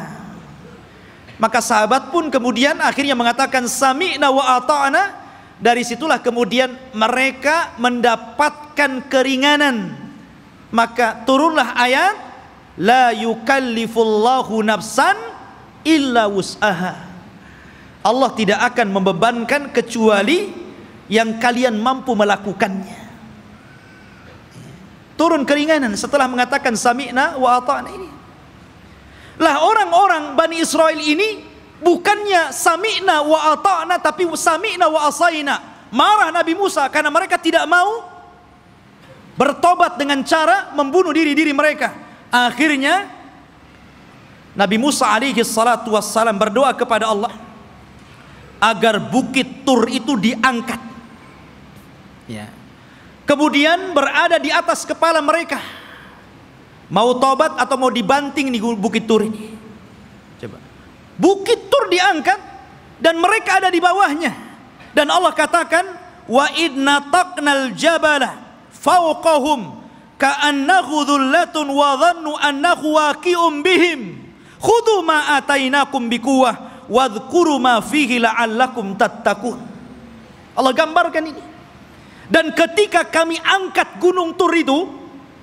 Maka sahabat pun kemudian akhirnya mengatakan sami'na wa ata'na. Dari situlah kemudian mereka mendapatkan keringanan. Maka turunlah ayat la yukallifullahu nafsan illa wus'aha Allah tidak akan membebankan kecuali yang kalian mampu melakukannya turun keringanan setelah mengatakan sami'na wa ata'na ini lah orang-orang Bani Israel ini bukannya sami'na wa ata'na tapi sami'na wa asaina marah Nabi Musa karena mereka tidak mau bertobat dengan cara membunuh diri-diri mereka akhirnya Nabi Musa alaihi salatu wassalam berdoa kepada Allah agar bukit Tur itu diangkat. Ya. Kemudian berada di atas kepala mereka. Mau tobat atau mau dibanting di bukit Tur ini. Coba. Bukit Tur diangkat dan mereka ada di bawahnya. Dan Allah katakan, "Wa idna taqnal jabala fawqahum ka'annahu dhullatun wa dhannu annahu waqi'um bihim." Khudu ma atainakum bikuwah wadhkuru ma fihi la'allakum tattaqun. Allah gambarkan ini. Dan ketika kami angkat gunung Tur itu,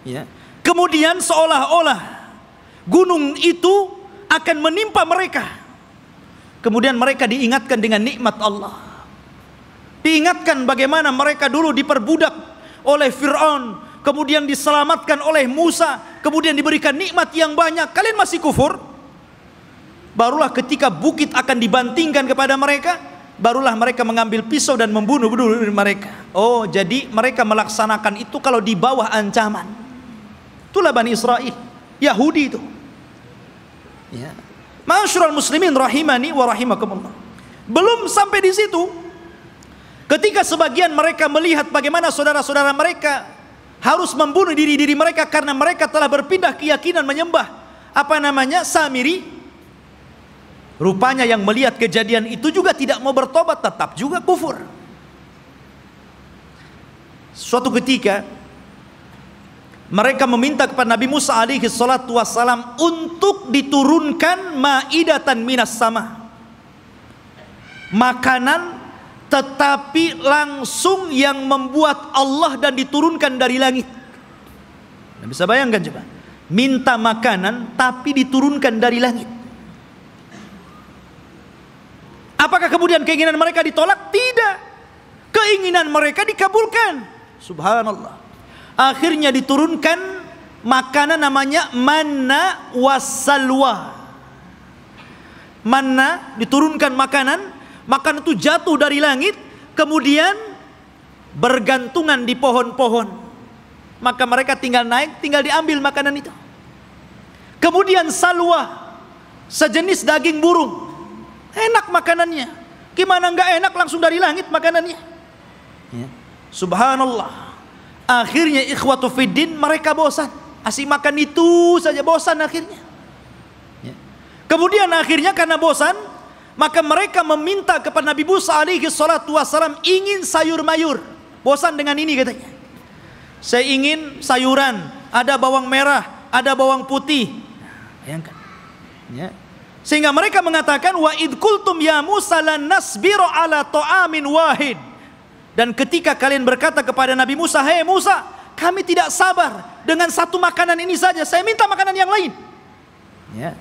ya, kemudian seolah-olah gunung itu akan menimpa mereka. Kemudian mereka diingatkan dengan nikmat Allah. Diingatkan bagaimana mereka dulu diperbudak oleh Fir'aun, kemudian diselamatkan oleh Musa, kemudian diberikan nikmat yang banyak. Kalian masih kufur? barulah ketika bukit akan dibantingkan kepada mereka barulah mereka mengambil pisau dan membunuh mereka oh jadi mereka melaksanakan itu kalau di bawah ancaman itulah Bani Israel Yahudi itu ya Masyurul muslimin rahimani wa rahimakumullah belum sampai di situ ketika sebagian mereka melihat bagaimana saudara-saudara mereka harus membunuh diri-diri mereka karena mereka telah berpindah keyakinan menyembah apa namanya Samiri Rupanya yang melihat kejadian itu juga tidak mau bertobat tetap juga kufur. Suatu ketika mereka meminta kepada Nabi Musa alaihi salatu wassalam untuk diturunkan maidatan minas sama. Makanan tetapi langsung yang membuat Allah dan diturunkan dari langit. Nah, bisa bayangkan coba. Minta makanan tapi diturunkan dari langit. Apakah kemudian keinginan mereka ditolak? Tidak. Keinginan mereka dikabulkan. Subhanallah. Akhirnya diturunkan makanan namanya manna wasalwa. Manna diturunkan makanan, makanan itu jatuh dari langit, kemudian bergantungan di pohon-pohon. Maka mereka tinggal naik, tinggal diambil makanan itu. Kemudian salwa, sejenis daging burung Enak makanannya. Gimana nggak enak langsung dari langit makanannya. Ya. Subhanallah. Akhirnya ikhwatu fiddin mereka bosan. Asih makan itu saja bosan akhirnya. Ya. Kemudian akhirnya karena bosan, maka mereka meminta kepada Nabi Musa alaihi salatu wasalam ingin sayur mayur. Bosan dengan ini katanya. Saya ingin sayuran, ada bawang merah, ada bawang putih. Ya. Sehingga mereka mengatakan wa idkultum ya Musa lan nasbiru ala ta'amin wahid. Dan ketika kalian berkata kepada Nabi Musa, "Hei Musa, kami tidak sabar dengan satu makanan ini saja. Saya minta makanan yang lain." Ya.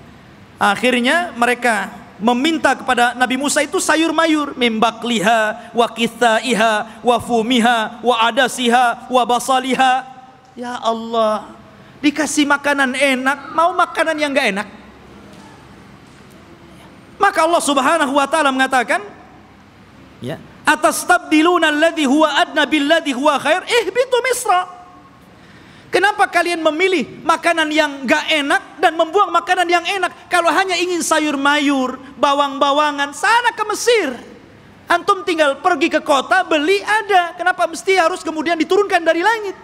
Akhirnya mereka meminta kepada Nabi Musa itu sayur mayur membakliha wa kithaiha wa fumiha wa adasiha wa basaliha ya Allah dikasih makanan enak mau makanan yang gak enak maka Allah Subhanahu wa taala mengatakan ya, atas tabdiluna alladhi huwa adna billadhi huwa khair ihbitu misra. Kenapa kalian memilih makanan yang gak enak dan membuang makanan yang enak? Kalau hanya ingin sayur mayur, bawang-bawangan, sana ke Mesir. Antum tinggal pergi ke kota, beli ada. Kenapa mesti harus kemudian diturunkan dari langit?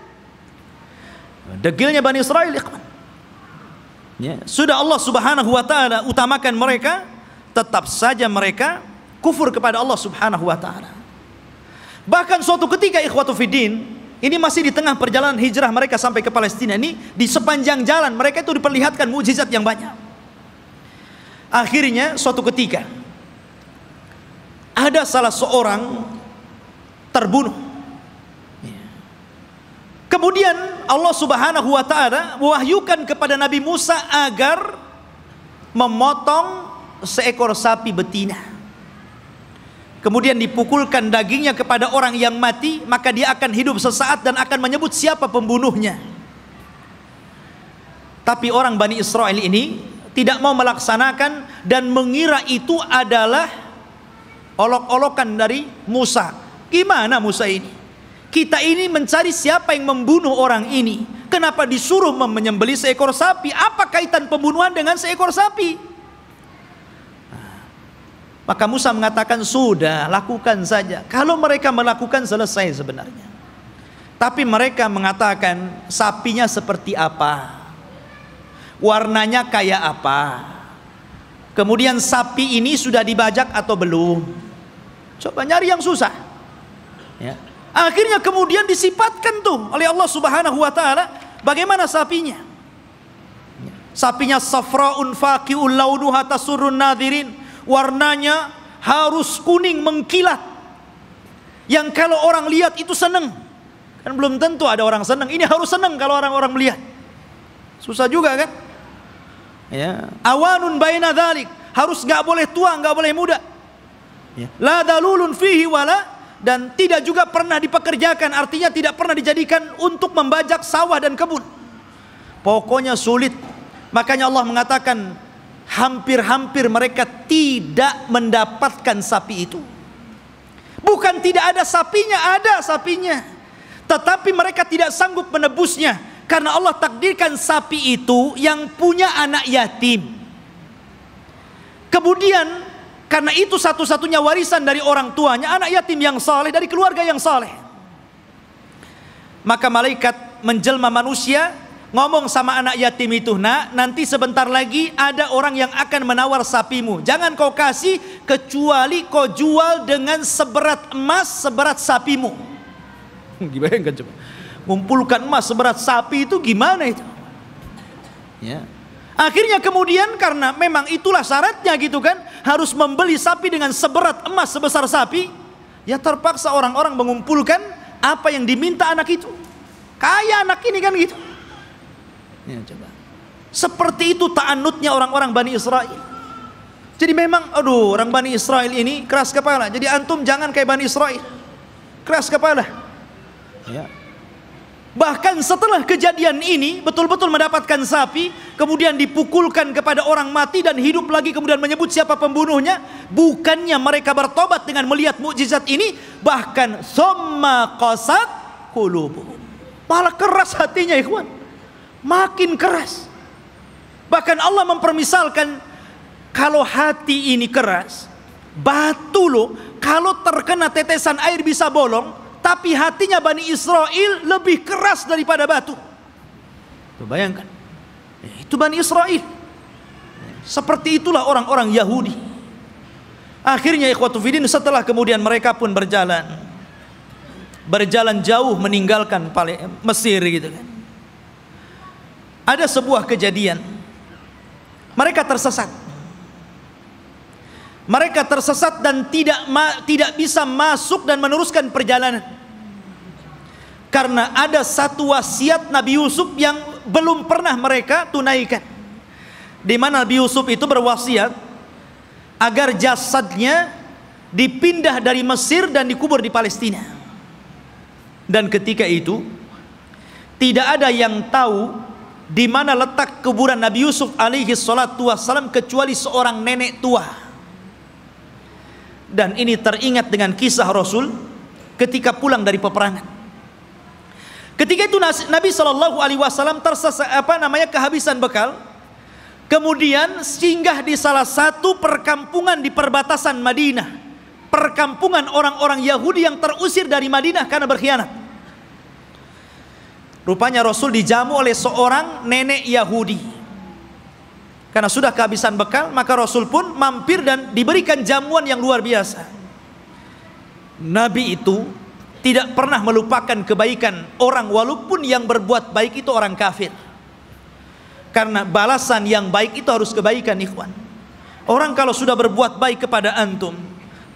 Degilnya Bani Israel, ya. Sudah Allah subhanahu wa ta'ala utamakan mereka tetap saja mereka kufur kepada Allah Subhanahu wa taala. Bahkan suatu ketika ikhwatu fidin ini masih di tengah perjalanan hijrah mereka sampai ke Palestina ini di sepanjang jalan mereka itu diperlihatkan mujizat yang banyak. Akhirnya suatu ketika ada salah seorang terbunuh. Kemudian Allah Subhanahu wa taala mewahyukan kepada Nabi Musa agar memotong seekor sapi betina. Kemudian dipukulkan dagingnya kepada orang yang mati, maka dia akan hidup sesaat dan akan menyebut siapa pembunuhnya. Tapi orang Bani Israel ini tidak mau melaksanakan dan mengira itu adalah olok-olokan dari Musa. Gimana Musa ini? Kita ini mencari siapa yang membunuh orang ini. Kenapa disuruh menyembeli seekor sapi? Apa kaitan pembunuhan dengan seekor sapi? Maka Musa mengatakan sudah lakukan saja. Kalau mereka melakukan selesai sebenarnya. Tapi mereka mengatakan sapinya seperti apa? Warnanya kayak apa? Kemudian sapi ini sudah dibajak atau belum? Coba nyari yang susah. Ya. Akhirnya kemudian disifatkan tuh oleh Allah Subhanahu wa taala bagaimana sapinya. Sapinya safraun faqiul launuha tasurrun nadhirin warnanya harus kuning mengkilat. Yang kalau orang lihat itu seneng. Kan belum tentu ada orang seneng. Ini harus seneng kalau orang-orang melihat. Susah juga kan? Ya. Awanun baina dhalik. Harus nggak boleh tua, nggak boleh muda. Ya. La dalulun fihi wala dan tidak juga pernah dipekerjakan artinya tidak pernah dijadikan untuk membajak sawah dan kebun pokoknya sulit makanya Allah mengatakan hampir-hampir mereka tidak mendapatkan sapi itu. Bukan tidak ada sapinya, ada sapinya. Tetapi mereka tidak sanggup menebusnya karena Allah takdirkan sapi itu yang punya anak yatim. Kemudian karena itu satu-satunya warisan dari orang tuanya, anak yatim yang saleh dari keluarga yang saleh. Maka malaikat menjelma manusia ngomong sama anak yatim itu, nak, nanti sebentar lagi ada orang yang akan menawar sapimu. Jangan kau kasih kecuali kau jual dengan seberat emas seberat sapimu. Gimana <laughs> kan coba? Ngumpulkan emas seberat sapi itu gimana itu? Ya. Akhirnya kemudian karena memang itulah syaratnya gitu kan, harus membeli sapi dengan seberat emas sebesar sapi, ya terpaksa orang-orang mengumpulkan apa yang diminta anak itu. Kaya anak ini kan gitu. Ya, coba. Seperti itu ta'anutnya orang-orang Bani Israel. Jadi memang aduh orang Bani Israel ini keras kepala. Jadi antum jangan kayak Bani Israel. Keras kepala. Ya. Bahkan setelah kejadian ini betul-betul mendapatkan sapi, kemudian dipukulkan kepada orang mati dan hidup lagi kemudian menyebut siapa pembunuhnya, bukannya mereka bertobat dengan melihat mukjizat ini, bahkan somma qasat kulubu. Malah keras hatinya ikhwan makin keras. Bahkan Allah mempermisalkan kalau hati ini keras, batu loh kalau terkena tetesan air bisa bolong, tapi hatinya Bani Israel lebih keras daripada batu. Tuh bayangkan. Ya, itu Bani Israel. Seperti itulah orang-orang Yahudi. Akhirnya ikhwatu fidin setelah kemudian mereka pun berjalan berjalan jauh meninggalkan Mesir gitu kan ada sebuah kejadian. Mereka tersesat. Mereka tersesat dan tidak tidak bisa masuk dan meneruskan perjalanan. Karena ada satu wasiat Nabi Yusuf yang belum pernah mereka tunaikan. Di mana Nabi Yusuf itu berwasiat agar jasadnya dipindah dari Mesir dan dikubur di Palestina. Dan ketika itu tidak ada yang tahu di mana letak kuburan Nabi Yusuf alaihi salatu wassalam kecuali seorang nenek tua. Dan ini teringat dengan kisah Rasul ketika pulang dari peperangan. Ketika itu Nabi Shallallahu Alaihi Wasallam tersesat apa namanya kehabisan bekal, kemudian singgah di salah satu perkampungan di perbatasan Madinah, perkampungan orang-orang Yahudi yang terusir dari Madinah karena berkhianat. Rupanya Rasul dijamu oleh seorang nenek Yahudi. Karena sudah kehabisan bekal, maka Rasul pun mampir dan diberikan jamuan yang luar biasa. Nabi itu tidak pernah melupakan kebaikan orang walaupun yang berbuat baik itu orang kafir. Karena balasan yang baik itu harus kebaikan ikhwan. Orang kalau sudah berbuat baik kepada antum,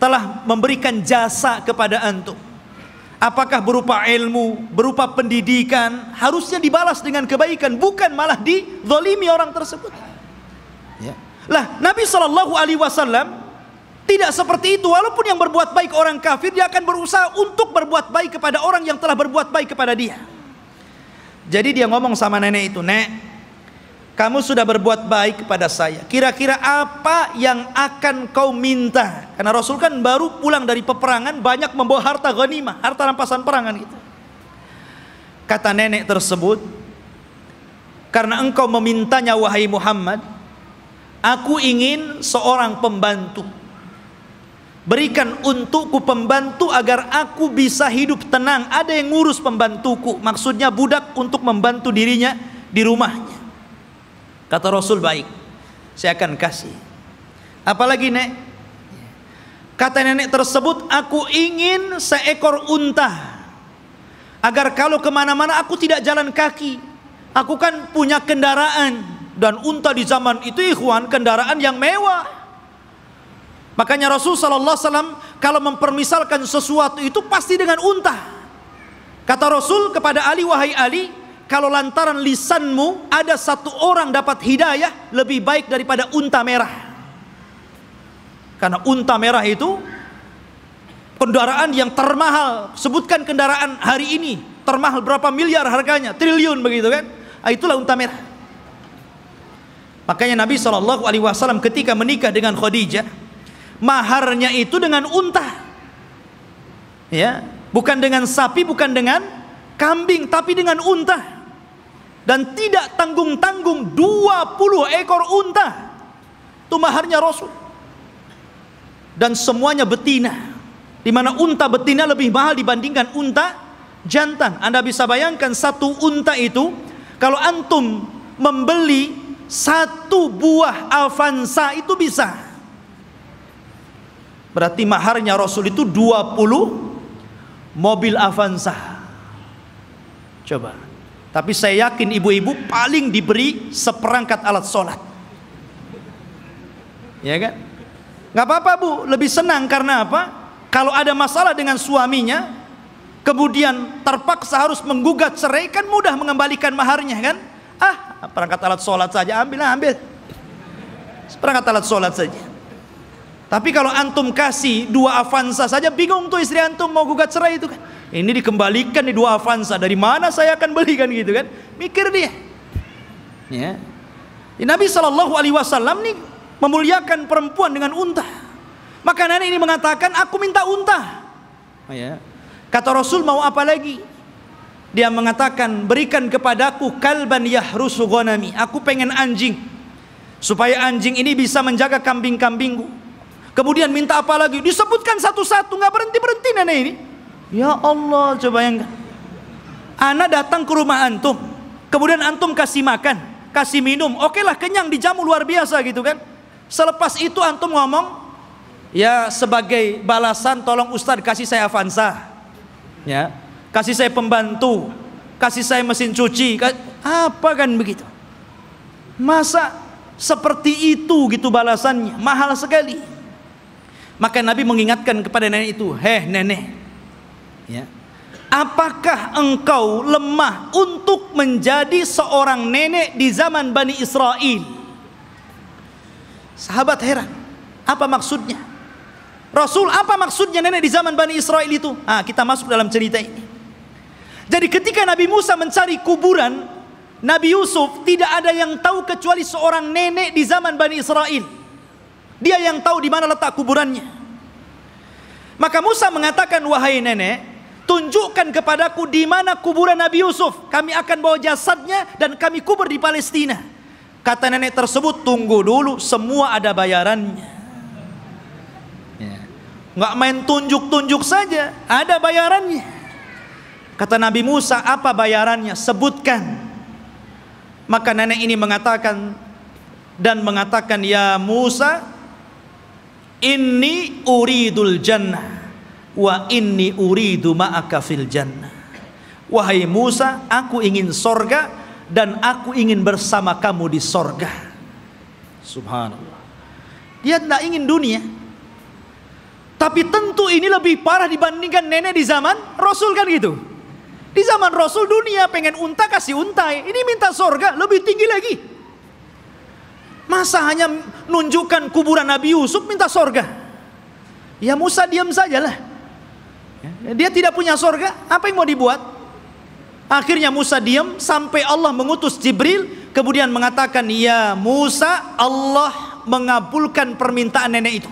telah memberikan jasa kepada antum apakah berupa ilmu, berupa pendidikan, harusnya dibalas dengan kebaikan, bukan malah dizolimi orang tersebut. Ya. Lah, Nabi Shallallahu Alaihi Wasallam tidak seperti itu. Walaupun yang berbuat baik orang kafir, dia akan berusaha untuk berbuat baik kepada orang yang telah berbuat baik kepada dia. Jadi dia ngomong sama nenek itu, nek, kamu sudah berbuat baik kepada saya. Kira-kira apa yang akan kau minta? Karena Rasul kan baru pulang dari peperangan banyak membawa harta ghanimah, harta rampasan perangan gitu. Kata nenek tersebut, "Karena engkau memintanya wahai Muhammad, aku ingin seorang pembantu. Berikan untukku pembantu agar aku bisa hidup tenang. Ada yang ngurus pembantuku." Maksudnya budak untuk membantu dirinya di rumahnya. Kata Rasul baik, saya akan kasih. Apalagi nek? Kata nenek tersebut, aku ingin seekor unta. Agar kalau kemana-mana aku tidak jalan kaki. Aku kan punya kendaraan. Dan unta di zaman itu ikhwan kendaraan yang mewah. Makanya Rasul Sallallahu kalau mempermisalkan sesuatu itu pasti dengan unta. Kata Rasul kepada Ali, wahai Ali, kalau lantaran lisanmu ada satu orang dapat hidayah lebih baik daripada unta merah. Karena unta merah itu kendaraan yang termahal. Sebutkan kendaraan hari ini termahal berapa miliar harganya, triliun begitu kan? Ah, itulah unta merah. Makanya Nabi saw. Alaihi ketika menikah dengan Khadijah, maharnya itu dengan unta, ya, bukan dengan sapi, bukan dengan kambing, tapi dengan unta dan tidak tanggung-tanggung 20 ekor unta itu maharnya Rasul dan semuanya betina di mana unta betina lebih mahal dibandingkan unta jantan Anda bisa bayangkan satu unta itu kalau antum membeli satu buah Avanza itu bisa berarti maharnya Rasul itu 20 mobil Avanza coba tapi saya yakin ibu-ibu paling diberi seperangkat alat sholat. Ya kan? Gak apa-apa bu, lebih senang karena apa? Kalau ada masalah dengan suaminya, kemudian terpaksa harus menggugat cerai kan mudah mengembalikan maharnya kan? Ah, perangkat alat sholat saja ambil, ah, ambil. Perangkat alat sholat saja. Tapi kalau antum kasih dua Avanza saja bingung tuh istri antum mau gugat cerai itu kan. Ini dikembalikan di dua Avanza. Dari mana saya akan beli kan gitu kan? Mikir dia. Ya. ya Nabi Shallallahu Alaihi Wasallam nih memuliakan perempuan dengan unta. Maka nenek ini mengatakan, aku minta unta. Oh ya. Kata Rasul mau apa lagi? Dia mengatakan, berikan kepadaku kalban yahrusu gonami. Aku pengen anjing. Supaya anjing ini bisa menjaga kambing-kambingku. Kemudian minta apa lagi? Disebutkan satu-satu, nggak berhenti-berhenti nenek ini. Ya Allah, coba yang Ana datang ke rumah antum, kemudian antum kasih makan, kasih minum, oke lah kenyang dijamu luar biasa gitu kan. Selepas itu antum ngomong, ya sebagai balasan tolong Ustad kasih saya Avanza, ya kasih saya pembantu, kasih saya mesin cuci, apa kan begitu? Masa seperti itu gitu balasannya mahal sekali. Maka Nabi mengingatkan kepada nenek itu, heh nenek, ya. Apakah engkau lemah untuk menjadi seorang nenek di zaman Bani Israel? Sahabat heran, apa maksudnya? Rasul, apa maksudnya nenek di zaman Bani Israel itu? Ah, kita masuk dalam cerita ini. Jadi ketika Nabi Musa mencari kuburan, Nabi Yusuf tidak ada yang tahu kecuali seorang nenek di zaman Bani Israel. Dia yang tahu di mana letak kuburannya. Maka Musa mengatakan, "Wahai nenek, tunjukkan kepadaku di mana kuburan Nabi Yusuf. Kami akan bawa jasadnya dan kami kubur di Palestina. Kata nenek tersebut, tunggu dulu, semua ada bayarannya. Ya. Nggak main tunjuk-tunjuk saja, ada bayarannya. Kata Nabi Musa, apa bayarannya? Sebutkan. Maka nenek ini mengatakan dan mengatakan, ya Musa, ini uridul jannah wa inni uridu ma'aka fil jannah wahai Musa aku ingin sorga dan aku ingin bersama kamu di sorga subhanallah dia tidak ingin dunia tapi tentu ini lebih parah dibandingkan nenek di zaman Rasul kan gitu di zaman Rasul dunia pengen unta kasih untai ini minta sorga lebih tinggi lagi masa hanya nunjukkan kuburan Nabi Yusuf minta sorga ya Musa diam sajalah dia tidak punya surga, apa yang mau dibuat? Akhirnya Musa diam sampai Allah mengutus Jibril kemudian mengatakan, "Ya Musa, Allah mengabulkan permintaan nenek itu."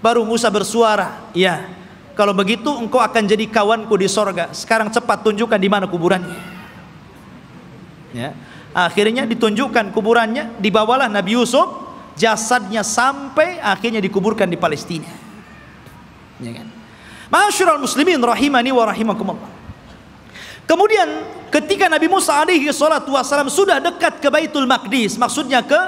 Baru Musa bersuara, "Ya, kalau begitu engkau akan jadi kawanku di sorga. Sekarang cepat tunjukkan di mana kuburannya." Ya. Akhirnya ditunjukkan kuburannya, dibawalah Nabi Yusuf jasadnya sampai akhirnya dikuburkan di Palestina. Ya kan? Ma'asyiral muslimin rahimani wa rahimakumullah. Kemudian ketika Nabi Musa alaihi salatu wasalam sudah dekat ke Baitul Maqdis, maksudnya ke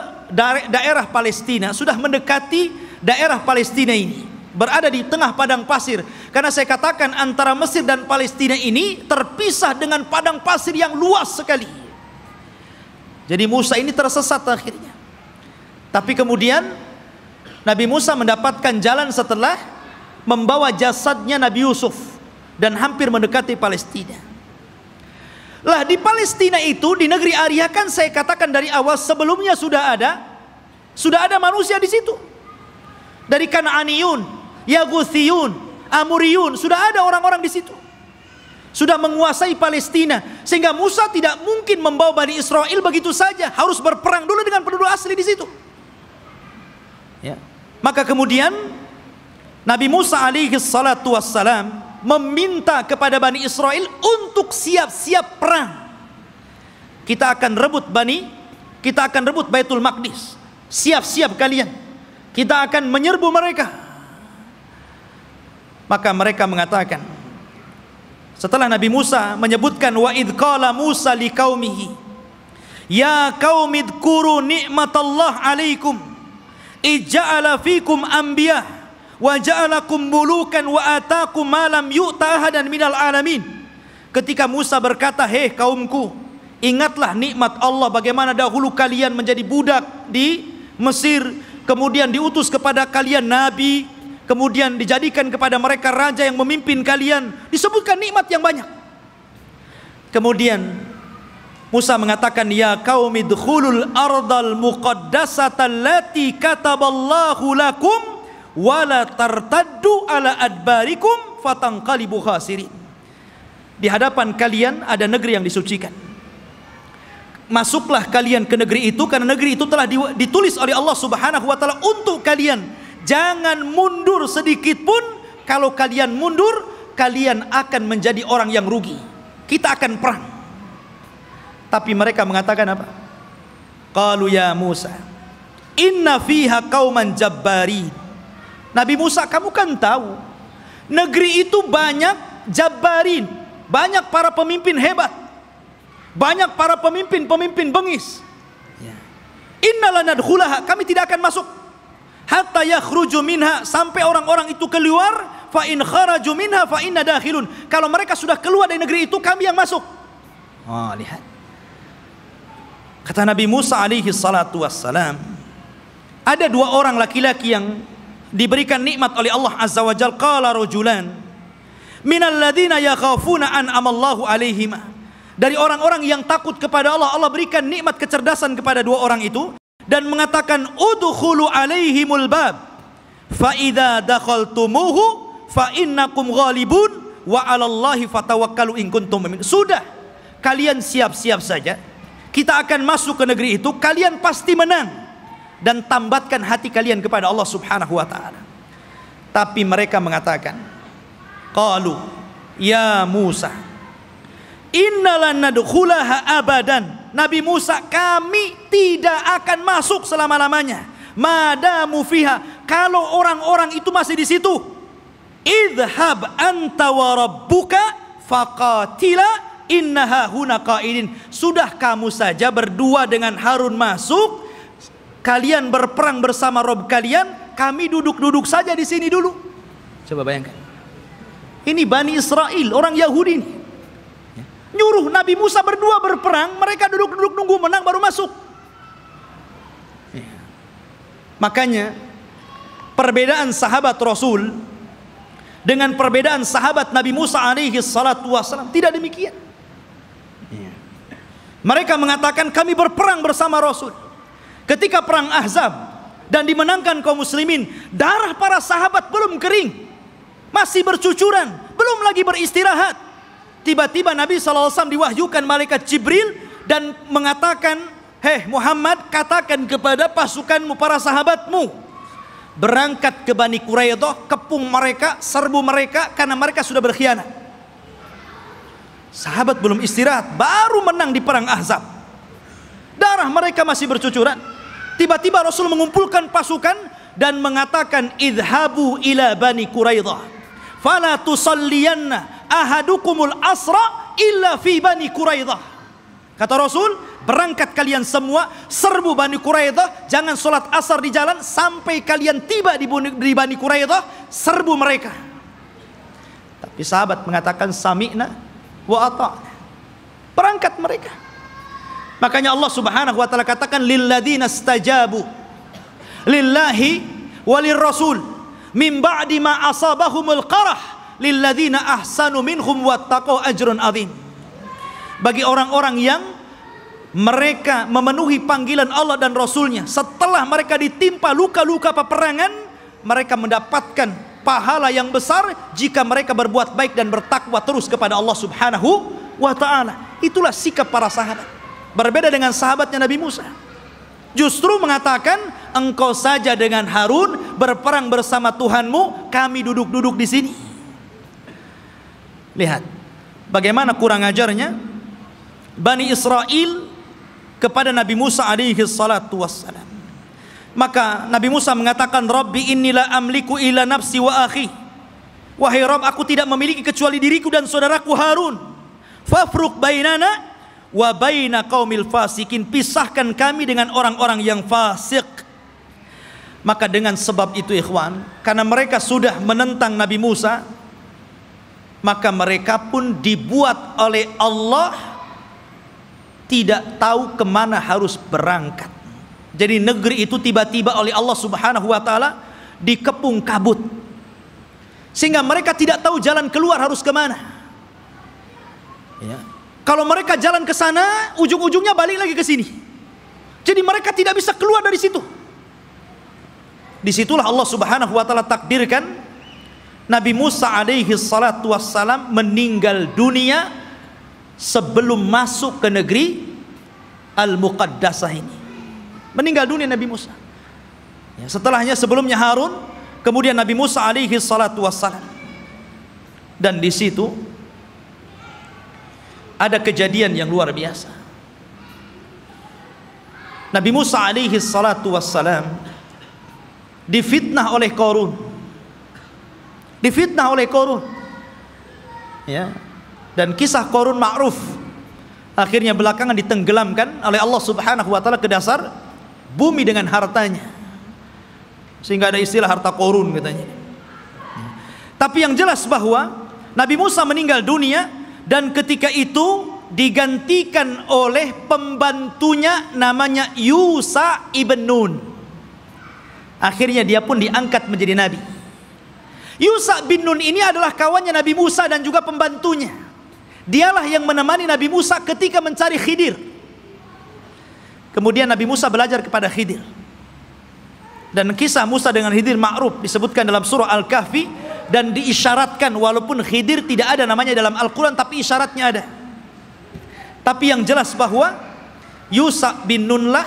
daerah Palestina, sudah mendekati daerah Palestina ini, berada di tengah padang pasir. Karena saya katakan antara Mesir dan Palestina ini terpisah dengan padang pasir yang luas sekali. Jadi Musa ini tersesat akhirnya. Tapi kemudian Nabi Musa mendapatkan jalan setelah membawa jasadnya Nabi Yusuf dan hampir mendekati Palestina. Lah di Palestina itu di negeri Arya kan saya katakan dari awal sebelumnya sudah ada sudah ada manusia di situ. Dari Kananiun, Yagusiun, Amuriun sudah ada orang-orang di situ. Sudah menguasai Palestina sehingga Musa tidak mungkin membawa Bani Israel begitu saja, harus berperang dulu dengan penduduk asli di situ. Ya. Maka kemudian Nabi Musa alaihi salatu wassalam meminta kepada Bani Israel untuk siap-siap perang. Kita akan rebut Bani, kita akan rebut Baitul Maqdis. Siap-siap kalian. Kita akan menyerbu mereka. Maka mereka mengatakan setelah Nabi Musa menyebutkan wa id qala Musa liqaumihi ya qaumidkuru nikmatallah alaikum ij'ala fikum anbiya' wa ja'alakum mulukan wa Ataku malam yu'ta dan minal alamin. Ketika Musa berkata, "Hei kaumku, ingatlah nikmat Allah bagaimana dahulu kalian menjadi budak di Mesir, kemudian diutus kepada kalian nabi, kemudian dijadikan kepada mereka raja yang memimpin kalian." Disebutkan nikmat yang banyak. Kemudian Musa mengatakan ya qaumi ardal muqaddasata allati kataballahu lakum wala tartaddu ala adbarikum fatangqalibu khasirin. Di hadapan kalian ada negeri yang disucikan. Masuklah kalian ke negeri itu karena negeri itu telah ditulis oleh Allah Subhanahu wa taala untuk kalian. Jangan mundur sedikit pun. Kalau kalian mundur, kalian akan menjadi orang yang rugi. Kita akan perang. Tapi mereka mengatakan apa? Qalu ya Musa, inna fiha qauman jabbarin Nabi Musa, kamu kan tahu, negeri itu banyak jabarin, banyak para pemimpin hebat, banyak para pemimpin-pemimpin bengis. Ya. Innalanadkhulaha, kami tidak akan masuk hatta yakhruju minha sampai orang-orang itu keluar fa in kharaju minha fa inna dakhilun. Kalau mereka sudah keluar dari negeri itu, kami yang masuk. Oh, lihat. Kata Nabi Musa alaihi salatu wassalam, ada dua orang laki-laki yang diberikan nikmat oleh Allah Azza wa Jal qala rajulan minal ladina yakhafuna an amallahu alaihim dari orang-orang yang takut kepada Allah Allah berikan nikmat kecerdasan kepada dua orang itu dan mengatakan udkhulu alaihimul bab fa idza dakhaltumuhu fa innakum ghalibun wa 'alallahi fatawakkalu in kuntum mu'min sudah kalian siap-siap saja kita akan masuk ke negeri itu kalian pasti menang dan tambatkan hati kalian kepada Allah Subhanahu wa taala. Tapi mereka mengatakan, qalu ya Musa, innalan nadkhulaha abadan. Nabi Musa, kami tidak akan masuk selama-lamanya. Madamu fiha, kalau orang-orang itu masih di situ. Idhab anta wa rabbuka faqatila innaha Sudah kamu saja berdua dengan Harun masuk, Kalian berperang bersama Rob kalian, kami duduk-duduk saja di sini dulu. Coba bayangkan. Ini Bani Israel, orang Yahudi ini. Ya. Nyuruh Nabi Musa berdua berperang, mereka duduk-duduk nunggu menang baru masuk. Ya. Makanya perbedaan sahabat Rasul dengan perbedaan sahabat Nabi Musa alaihi salatu Wasalam tidak demikian. Ya. Mereka mengatakan kami berperang bersama Rasul ketika perang Ahzab dan dimenangkan kaum muslimin, darah para sahabat belum kering. Masih bercucuran, belum lagi beristirahat. Tiba-tiba Nabi SAW diwahyukan malaikat Jibril dan mengatakan, heh Muhammad katakan kepada pasukanmu para sahabatmu berangkat ke Bani Quraidah, kepung mereka, serbu mereka karena mereka sudah berkhianat. Sahabat belum istirahat, baru menang di perang Ahzab. Darah mereka masih bercucuran. Tiba-tiba Rasul mengumpulkan pasukan dan mengatakan idhabu ila bani Quraidah. Fala tusalliyanna ahadukumul asra illa fi bani Quraidah. Kata Rasul, berangkat kalian semua serbu Bani Quraidah, jangan sholat asar di jalan sampai kalian tiba di Bani Quraidah, serbu mereka. Tapi sahabat mengatakan sami'na wa ata'na. Berangkat mereka. Makanya Allah Subhanahu wa taala katakan ladzina stajabu lillahi walir rasul min ba'di ma asabahumul qarah ladzina ahsanu minhum wattaqu ajrun adzim. Bagi orang-orang yang mereka memenuhi panggilan Allah dan Rasulnya setelah mereka ditimpa luka-luka peperangan mereka mendapatkan pahala yang besar jika mereka berbuat baik dan bertakwa terus kepada Allah Subhanahu wa taala. Itulah sikap para sahabat. Berbeda dengan sahabatnya Nabi Musa. Justru mengatakan engkau saja dengan Harun berperang bersama Tuhanmu, kami duduk-duduk di sini. Lihat bagaimana kurang ajarnya Bani Israel kepada Nabi Musa alaihi salatu wassalam. Maka Nabi Musa mengatakan Rabbi innila amliku ila nafsi wa akhi Wahai Rabb aku tidak memiliki kecuali diriku dan saudaraku Harun. Fafruk bainana wa kaumil fasikin pisahkan kami dengan orang-orang yang fasik maka dengan sebab itu ikhwan karena mereka sudah menentang Nabi Musa maka mereka pun dibuat oleh Allah tidak tahu kemana harus berangkat jadi negeri itu tiba-tiba oleh Allah subhanahu wa ta'ala dikepung kabut sehingga mereka tidak tahu jalan keluar harus kemana ya kalau mereka jalan ke sana, ujung-ujungnya balik lagi ke sini. Jadi mereka tidak bisa keluar dari situ. Disitulah Allah Subhanahu wa taala takdirkan Nabi Musa alaihi salatu wassalam meninggal dunia sebelum masuk ke negeri Al-Muqaddasah ini. Meninggal dunia Nabi Musa. Ya, setelahnya sebelumnya Harun, kemudian Nabi Musa alaihi salatu wassalam. Dan di situ ada kejadian yang luar biasa. Nabi Musa alaihi salatu wassalam difitnah oleh Korun. Difitnah oleh Korun. Ya. Dan kisah Korun ma'ruf. Akhirnya belakangan ditenggelamkan oleh Allah Subhanahu wa taala ke dasar bumi dengan hartanya. Sehingga ada istilah harta Korun katanya. Tapi yang jelas bahwa Nabi Musa meninggal dunia dan ketika itu digantikan oleh pembantunya namanya Yusa ibn Nun. Akhirnya dia pun diangkat menjadi nabi. Yusa bin Nun ini adalah kawannya Nabi Musa dan juga pembantunya. Dialah yang menemani Nabi Musa ketika mencari Khidir. Kemudian Nabi Musa belajar kepada Khidir. Dan kisah Musa dengan Khidir ma'ruf disebutkan dalam surah Al-Kahfi dan diisyaratkan walaupun Khidir tidak ada namanya dalam Al-Quran tapi isyaratnya ada tapi yang jelas bahwa Yusuf bin Nunlah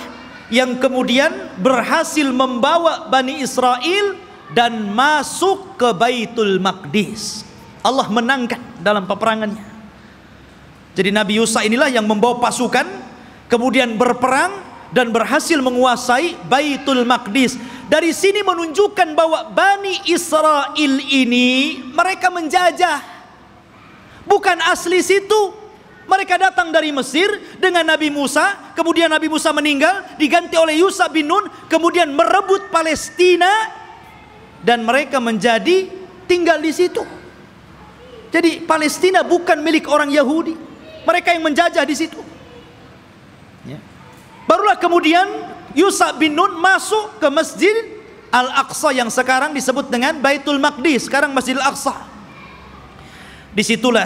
yang kemudian berhasil membawa Bani Israel dan masuk ke Baitul Maqdis Allah menangkan dalam peperangannya jadi Nabi Yusuf inilah yang membawa pasukan kemudian berperang dan berhasil menguasai Baitul Maqdis. Dari sini menunjukkan bahwa Bani Israel ini mereka menjajah. Bukan asli situ. Mereka datang dari Mesir dengan Nabi Musa, kemudian Nabi Musa meninggal, diganti oleh Yusuf bin Nun, kemudian merebut Palestina dan mereka menjadi tinggal di situ. Jadi Palestina bukan milik orang Yahudi. Mereka yang menjajah di situ. Barulah kemudian Yusa bin Nun masuk ke Masjid Al-Aqsa yang sekarang disebut dengan Baitul Maqdis, sekarang Masjid Al-Aqsa. Disitulah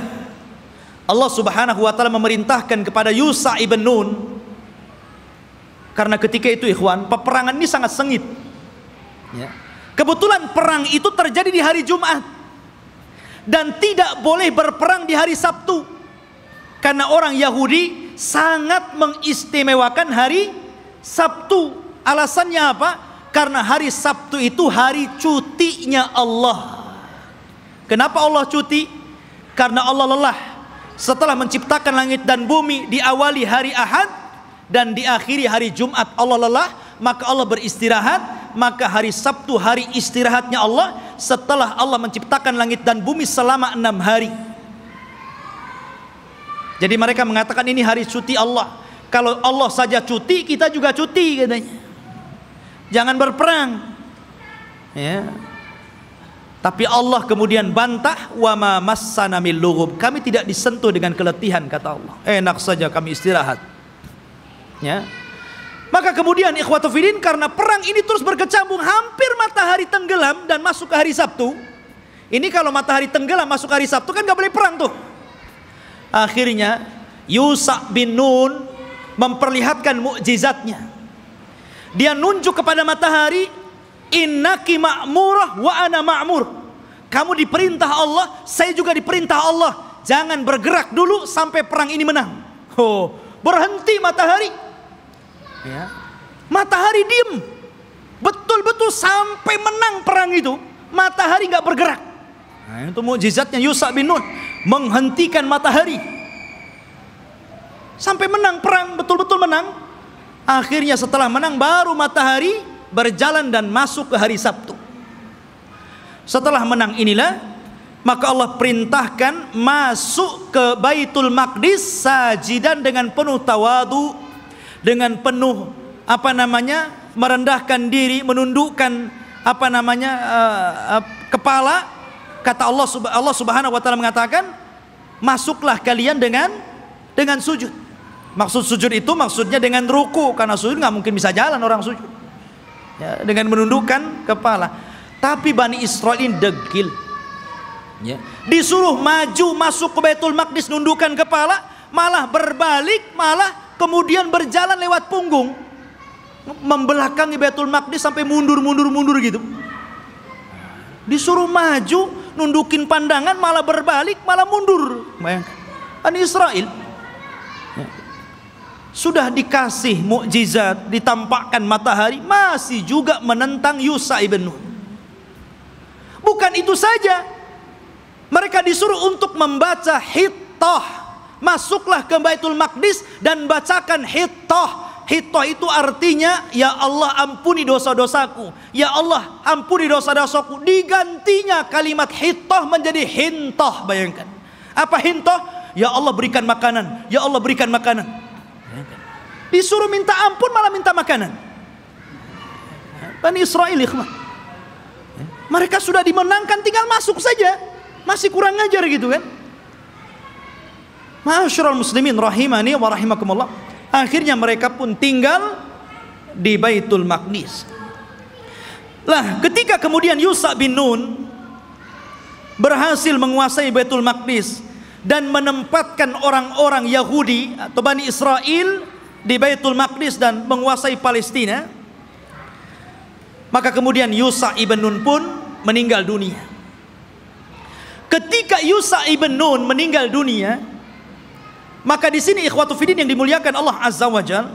Allah Subhanahu wa taala memerintahkan kepada Yusa ibn Nun karena ketika itu ikhwan, peperangan ini sangat sengit. Ya. Kebetulan perang itu terjadi di hari Jumat dan tidak boleh berperang di hari Sabtu. Karena orang Yahudi sangat mengistimewakan hari Sabtu. Alasannya apa? Karena hari Sabtu itu hari cutinya Allah. Kenapa Allah cuti? Karena Allah lelah. Setelah menciptakan langit dan bumi diawali hari Ahad dan diakhiri hari Jumat Allah lelah, maka Allah beristirahat, maka hari Sabtu hari istirahatnya Allah setelah Allah menciptakan langit dan bumi selama enam hari. Jadi mereka mengatakan ini hari cuti Allah. Kalau Allah saja cuti, kita juga cuti katanya. Jangan berperang. Ya. Tapi Allah kemudian bantah wa ma massana min Kami tidak disentuh dengan keletihan kata Allah. Enak saja kami istirahat. Ya. Maka kemudian ikhwatu filin karena perang ini terus berkecambung hampir matahari tenggelam dan masuk ke hari Sabtu. Ini kalau matahari tenggelam masuk hari Sabtu kan nggak boleh perang tuh. Akhirnya Yusa bin Nun memperlihatkan mukjizatnya. Dia nunjuk kepada matahari, "Innaki ma'murah wa ana ma'mur." Kamu diperintah Allah, saya juga diperintah Allah. Jangan bergerak dulu sampai perang ini menang. Oh, berhenti matahari. Ya. Matahari diem. Betul-betul sampai menang perang itu, matahari nggak bergerak. Nah, itu mukjizatnya Yusa bin Nun menghentikan matahari. Sampai menang perang, betul-betul menang. Akhirnya setelah menang baru matahari berjalan dan masuk ke hari Sabtu. Setelah menang inilah maka Allah perintahkan masuk ke Baitul Maqdis sajidan dengan penuh tawadu dengan penuh apa namanya merendahkan diri menundukkan apa namanya uh, uh, kepala Kata Allah Allah Subhanahu wa taala mengatakan, "Masuklah kalian dengan dengan sujud." Maksud sujud itu maksudnya dengan ruku karena sujud nggak mungkin bisa jalan orang sujud. Ya, dengan menundukkan kepala. Tapi Bani Israel ini degil. Ya. Disuruh maju masuk ke Baitul Maqdis nundukkan kepala, malah berbalik, malah kemudian berjalan lewat punggung membelakangi Baitul Maqdis sampai mundur-mundur-mundur gitu. Disuruh maju, nundukin pandangan, malah berbalik, malah mundur. Bayangkan. Ini Israel. Ya. Sudah dikasih mukjizat, ditampakkan matahari, masih juga menentang Yusa ibn Nun. Bukan itu saja. Mereka disuruh untuk membaca hitoh. Masuklah ke Baitul Maqdis dan bacakan hitoh Hito itu artinya ya Allah ampuni dosa-dosaku. Ya Allah ampuni dosa-dosaku. Digantinya kalimat hitoh menjadi hintoh bayangkan. Apa hintoh? Ya Allah berikan makanan. Ya Allah berikan makanan. Disuruh minta ampun malah minta makanan. Bani Israel ikhlas Mereka sudah dimenangkan tinggal masuk saja. Masih kurang ngajar gitu kan. Masyarul muslimin rahimani wa rahimakumullah. Akhirnya mereka pun tinggal di Baitul Maqdis. Lah, ketika kemudian Yusa bin Nun berhasil menguasai Baitul Maqdis dan menempatkan orang-orang Yahudi atau Bani Israel di Baitul Maqdis dan menguasai Palestina, maka kemudian Yusa ibn Nun pun meninggal dunia. Ketika Yusa ibn Nun meninggal dunia, maka di sini ikhwatu fidin yang dimuliakan Allah Azza wa Jal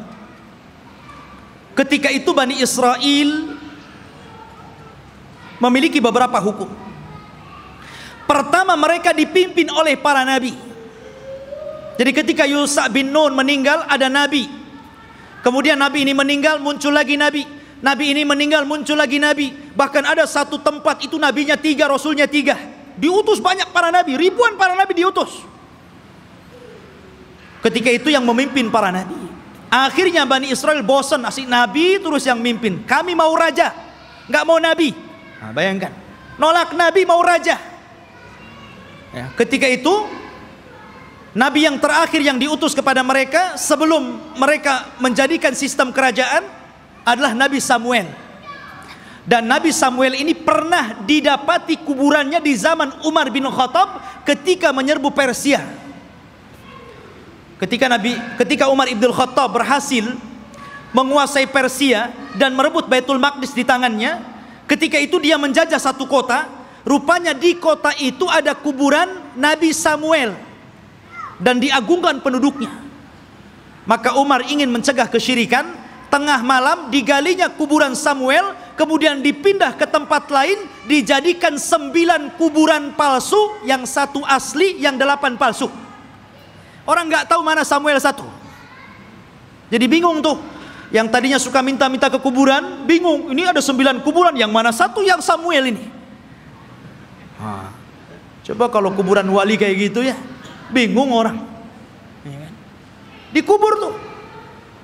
Ketika itu Bani Israel memiliki beberapa hukum Pertama mereka dipimpin oleh para nabi Jadi ketika Yusak bin Nun meninggal ada nabi Kemudian nabi ini meninggal muncul lagi nabi Nabi ini meninggal muncul lagi nabi Bahkan ada satu tempat itu nabinya tiga rasulnya tiga Diutus banyak para nabi ribuan para nabi diutus Ketika itu yang memimpin para nabi. Akhirnya Bani Israel bosan asik nabi terus yang mimpin. Kami mau raja, nggak mau nabi. Nah, bayangkan, nolak nabi mau raja. Ya, ketika itu nabi yang terakhir yang diutus kepada mereka sebelum mereka menjadikan sistem kerajaan adalah Nabi Samuel. Dan Nabi Samuel ini pernah didapati kuburannya di zaman Umar bin Khattab ketika menyerbu Persia. Ketika Nabi ketika Umar Ibn Khattab berhasil menguasai Persia dan merebut Baitul Maqdis di tangannya, ketika itu dia menjajah satu kota, rupanya di kota itu ada kuburan Nabi Samuel dan diagungkan penduduknya. Maka Umar ingin mencegah kesyirikan, tengah malam digalinya kuburan Samuel, kemudian dipindah ke tempat lain, dijadikan sembilan kuburan palsu, yang satu asli, yang delapan palsu. Orang nggak tahu mana Samuel satu, Jadi bingung tuh. Yang tadinya suka minta-minta ke kuburan, bingung. Ini ada sembilan kuburan, yang mana satu yang Samuel ini? coba kalau kuburan wali kayak gitu ya, bingung orang. Iya kan? Dikubur tuh.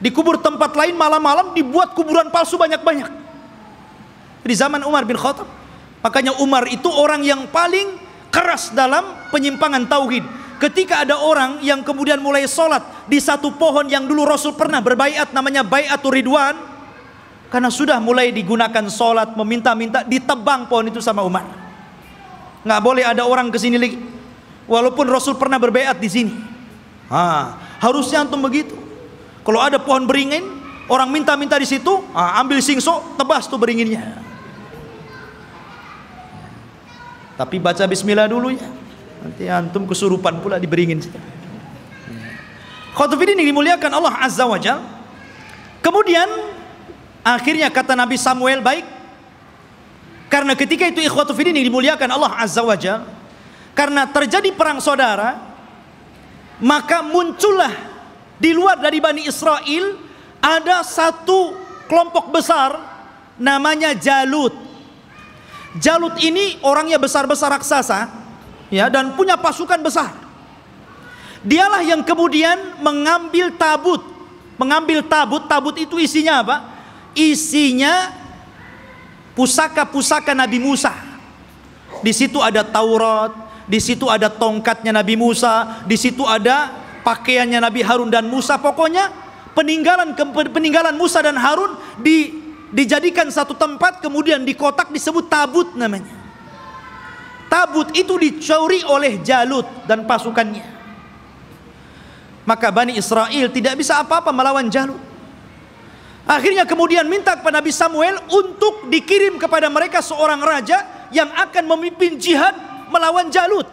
Dikubur tempat lain malam-malam dibuat kuburan palsu banyak-banyak. Di zaman Umar bin Khattab. Makanya Umar itu orang yang paling keras dalam penyimpangan tauhid. Ketika ada orang yang kemudian mulai sholat di satu pohon yang dulu Rasul pernah berbayat namanya bayatur Ridwan. Karena sudah mulai digunakan sholat meminta-minta ditebang pohon itu sama Umar. Nggak boleh ada orang ke sini lagi. Walaupun Rasul pernah berbayat di sini. Ah, harusnya antum begitu. Kalau ada pohon beringin, orang minta-minta di situ, ha, ambil singso, tebas tuh beringinnya. Tapi baca bismillah dulu ya. Nanti antum kesurupan pula diberingin. Khotbah ini dimuliakan Allah Azza wa Jal. Kemudian akhirnya kata Nabi Samuel baik karena ketika itu ikhwatu ini dimuliakan Allah Azza wa Jal karena terjadi perang saudara maka muncullah di luar dari Bani Israel ada satu kelompok besar namanya Jalut Jalut ini orangnya besar-besar raksasa ya dan punya pasukan besar. Dialah yang kemudian mengambil tabut, mengambil tabut, tabut itu isinya apa? Isinya pusaka-pusaka Nabi Musa. Di situ ada Taurat, di situ ada tongkatnya Nabi Musa, di situ ada pakaiannya Nabi Harun dan Musa. Pokoknya peninggalan peninggalan Musa dan Harun di dijadikan satu tempat kemudian di kotak disebut tabut namanya. Tabut itu dicuri oleh Jalut dan pasukannya. Maka Bani Israel tidak bisa apa-apa melawan Jalut. Akhirnya kemudian minta kepada Nabi Samuel untuk dikirim kepada mereka seorang raja yang akan memimpin jihad melawan Jalut.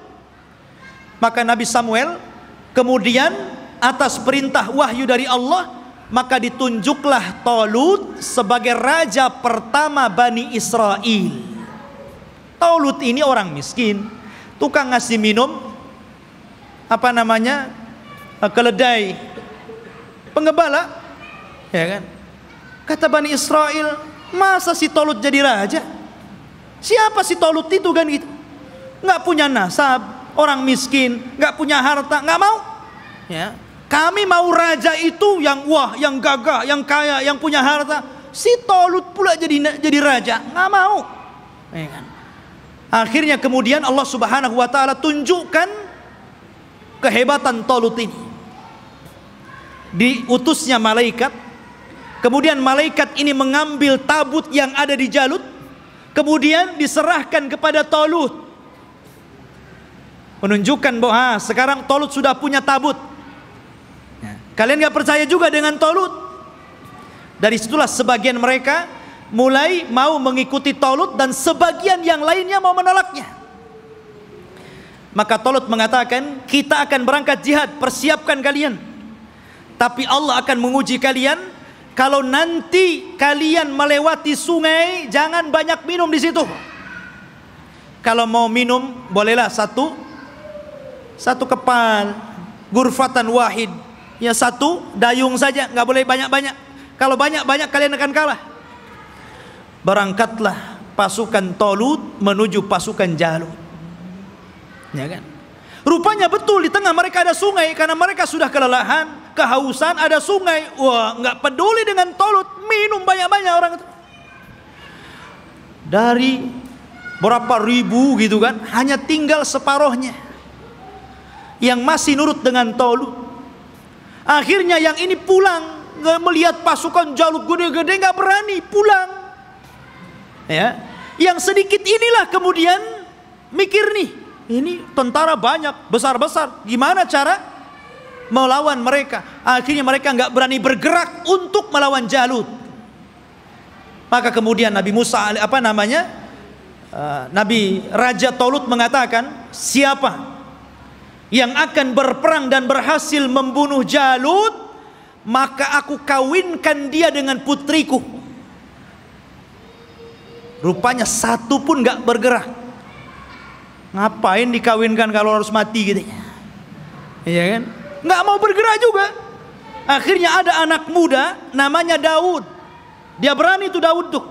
Maka Nabi Samuel kemudian atas perintah wahyu dari Allah maka ditunjuklah Tolut sebagai raja pertama Bani Israel. Tolut ini orang miskin, tukang ngasih minum apa namanya eh, keledai, penggembala, ya kan? Kata Bani Israel, masa si Tolut jadi raja? Siapa si Tolut itu kan gitu? Nggak punya nasab, orang miskin, nggak punya harta, nggak mau. Ya, kami mau raja itu yang wah, yang gagah, yang kaya, yang punya harta. Si Tolut pula jadi jadi raja, nggak mau. Ya kan? Akhirnya kemudian Allah Subhanahu wa taala tunjukkan kehebatan Talut ini. Diutusnya malaikat, kemudian malaikat ini mengambil tabut yang ada di Jalut, kemudian diserahkan kepada Tolut. Menunjukkan bahwa ah, sekarang Tolut sudah punya tabut. Ya. Kalian gak percaya juga dengan Tolut? Dari situlah sebagian mereka mulai mau mengikuti Tolut dan sebagian yang lainnya mau menolaknya. Maka Tolut mengatakan, kita akan berangkat jihad, persiapkan kalian. Tapi Allah akan menguji kalian, kalau nanti kalian melewati sungai, jangan banyak minum di situ. Kalau mau minum, bolehlah satu, satu kepal, gurfatan wahid, ya satu dayung saja, nggak boleh banyak-banyak. Kalau banyak-banyak kalian akan kalah berangkatlah pasukan Tolut menuju pasukan Jalut. Ya kan? Rupanya betul di tengah mereka ada sungai karena mereka sudah kelelahan, kehausan, ada sungai. Wah, nggak peduli dengan Tolut, minum banyak-banyak orang itu. Dari berapa ribu gitu kan, hanya tinggal separohnya. Yang masih nurut dengan Tolut. Akhirnya yang ini pulang, melihat pasukan Jalut gede-gede nggak berani pulang Ya. Yang sedikit inilah kemudian mikir nih, ini tentara banyak, besar-besar. Gimana cara melawan mereka? Akhirnya mereka nggak berani bergerak untuk melawan Jalut. Maka kemudian Nabi Musa apa namanya? Eh, Nabi Raja Tolut mengatakan, siapa yang akan berperang dan berhasil membunuh Jalut, maka aku kawinkan dia dengan putriku. Rupanya satu pun nggak bergerak. Ngapain dikawinkan kalau harus mati gitu Iya kan? Nggak mau bergerak juga. Akhirnya ada anak muda namanya Daud. Dia berani itu Daud tuh.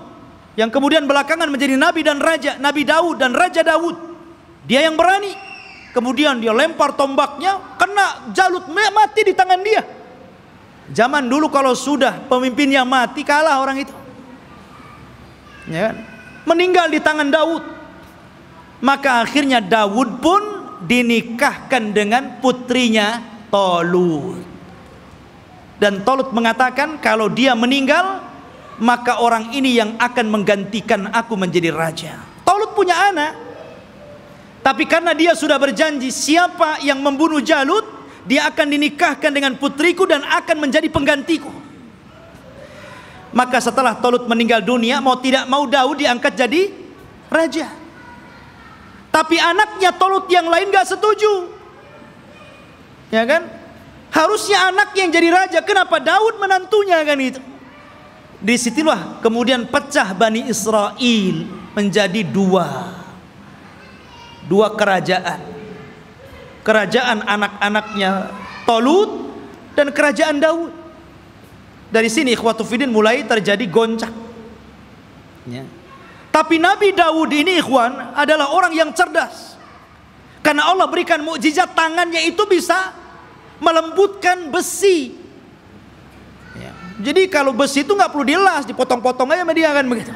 Yang kemudian belakangan menjadi nabi dan raja, Nabi Daud dan Raja Daud. Dia yang berani. Kemudian dia lempar tombaknya, kena jalut mati di tangan dia. Zaman dulu kalau sudah pemimpinnya mati kalah orang itu. Ya kan? meninggal di tangan Daud. Maka akhirnya Daud pun dinikahkan dengan putrinya Tolut. Dan Tolut mengatakan kalau dia meninggal maka orang ini yang akan menggantikan aku menjadi raja. Tolut punya anak. Tapi karena dia sudah berjanji siapa yang membunuh Jalut dia akan dinikahkan dengan putriku dan akan menjadi penggantiku. Maka setelah Tolut meninggal dunia, mau tidak mau Daud diangkat jadi raja. Tapi anaknya Tolut yang lain gak setuju. Ya kan? Harusnya anak yang jadi raja, kenapa Daud menantunya kan itu? Disitulah kemudian pecah Bani Israel menjadi dua. Dua kerajaan. Kerajaan anak-anaknya Tolut dan kerajaan Daud dari sini ikhwatu fidin mulai terjadi goncang. Ya. Tapi Nabi Daud ini ikhwan adalah orang yang cerdas. Karena Allah berikan mukjizat tangannya itu bisa melembutkan besi. Ya. Jadi kalau besi itu nggak perlu dilas, dipotong-potong aja sama dia kan begitu.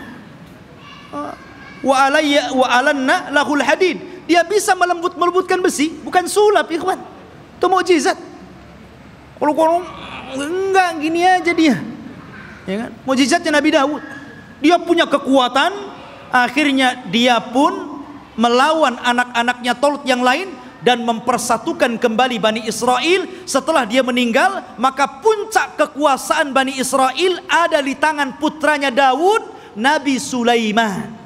Oh. Wa alayya wa alanna lahul hadid. Dia bisa melembut melembutkan besi, bukan sulap ikhwan. Itu mukjizat. Kalau enggak gini aja dia ya kan mujizatnya Nabi Daud dia punya kekuatan akhirnya dia pun melawan anak-anaknya Tolut yang lain dan mempersatukan kembali Bani Israel setelah dia meninggal maka puncak kekuasaan Bani Israel ada di tangan putranya Daud Nabi Sulaiman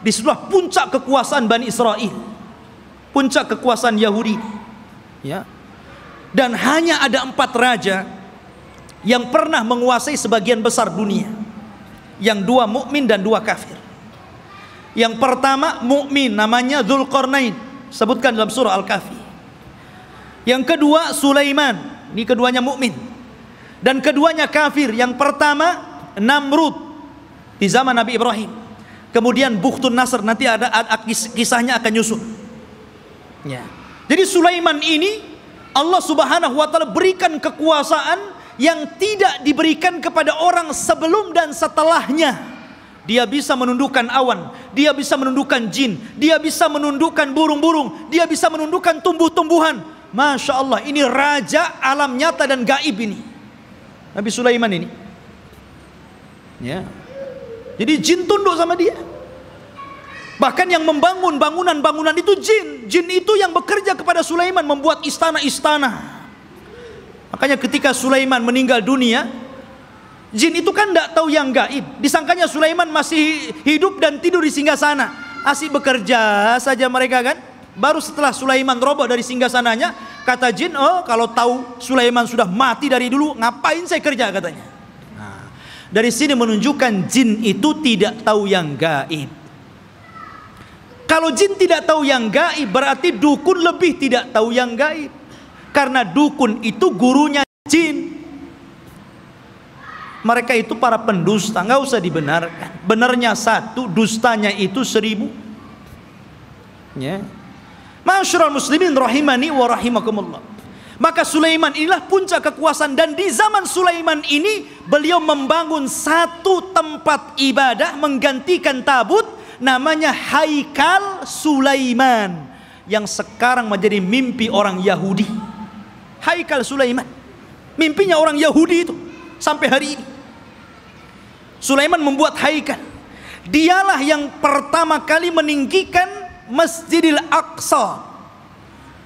di disitulah puncak kekuasaan Bani Israel puncak kekuasaan Yahudi ya dan hanya ada empat raja yang pernah menguasai sebagian besar dunia yang dua mukmin dan dua kafir yang pertama mukmin namanya Zulkarnain sebutkan dalam surah Al-Kahfi yang kedua Sulaiman ini keduanya mukmin dan keduanya kafir yang pertama Namrud di zaman Nabi Ibrahim kemudian Bukhtun Nasr nanti ada, kisahnya akan nyusul ya. jadi Sulaiman ini Allah Subhanahu wa taala berikan kekuasaan yang tidak diberikan kepada orang sebelum dan setelahnya. Dia bisa menundukkan awan, dia bisa menundukkan jin, dia bisa menundukkan burung-burung, dia bisa menundukkan tumbuh-tumbuhan. Masya Allah, ini raja alam nyata dan gaib ini. Nabi Sulaiman ini. Ya. Jadi jin tunduk sama dia. Bahkan yang membangun bangunan-bangunan itu jin. Jin itu yang bekerja kepada Sulaiman membuat istana-istana. Makanya ketika Sulaiman meninggal dunia, jin itu kan tidak tahu yang gaib. Disangkanya Sulaiman masih hidup dan tidur di singgah sana. Asyik bekerja saja mereka kan. Baru setelah Sulaiman roboh dari singgah sananya, kata jin, oh kalau tahu Sulaiman sudah mati dari dulu, ngapain saya kerja katanya. Nah, dari sini menunjukkan jin itu tidak tahu yang gaib. Kalau jin tidak tahu yang gaib berarti dukun lebih tidak tahu yang gaib. Karena dukun itu gurunya jin. Mereka itu para pendusta, nggak usah dibenarkan. Benarnya satu, dustanya itu seribu. Ya. Masyurul muslimin rahimani wa rahimakumullah. Maka Sulaiman inilah puncak kekuasaan dan di zaman Sulaiman ini beliau membangun satu tempat ibadah menggantikan tabut namanya Haikal Sulaiman yang sekarang menjadi mimpi orang Yahudi. Haikal Sulaiman. Mimpinya orang Yahudi itu sampai hari ini. Sulaiman membuat Haikal. Dialah yang pertama kali meninggikan Masjidil Aqsa.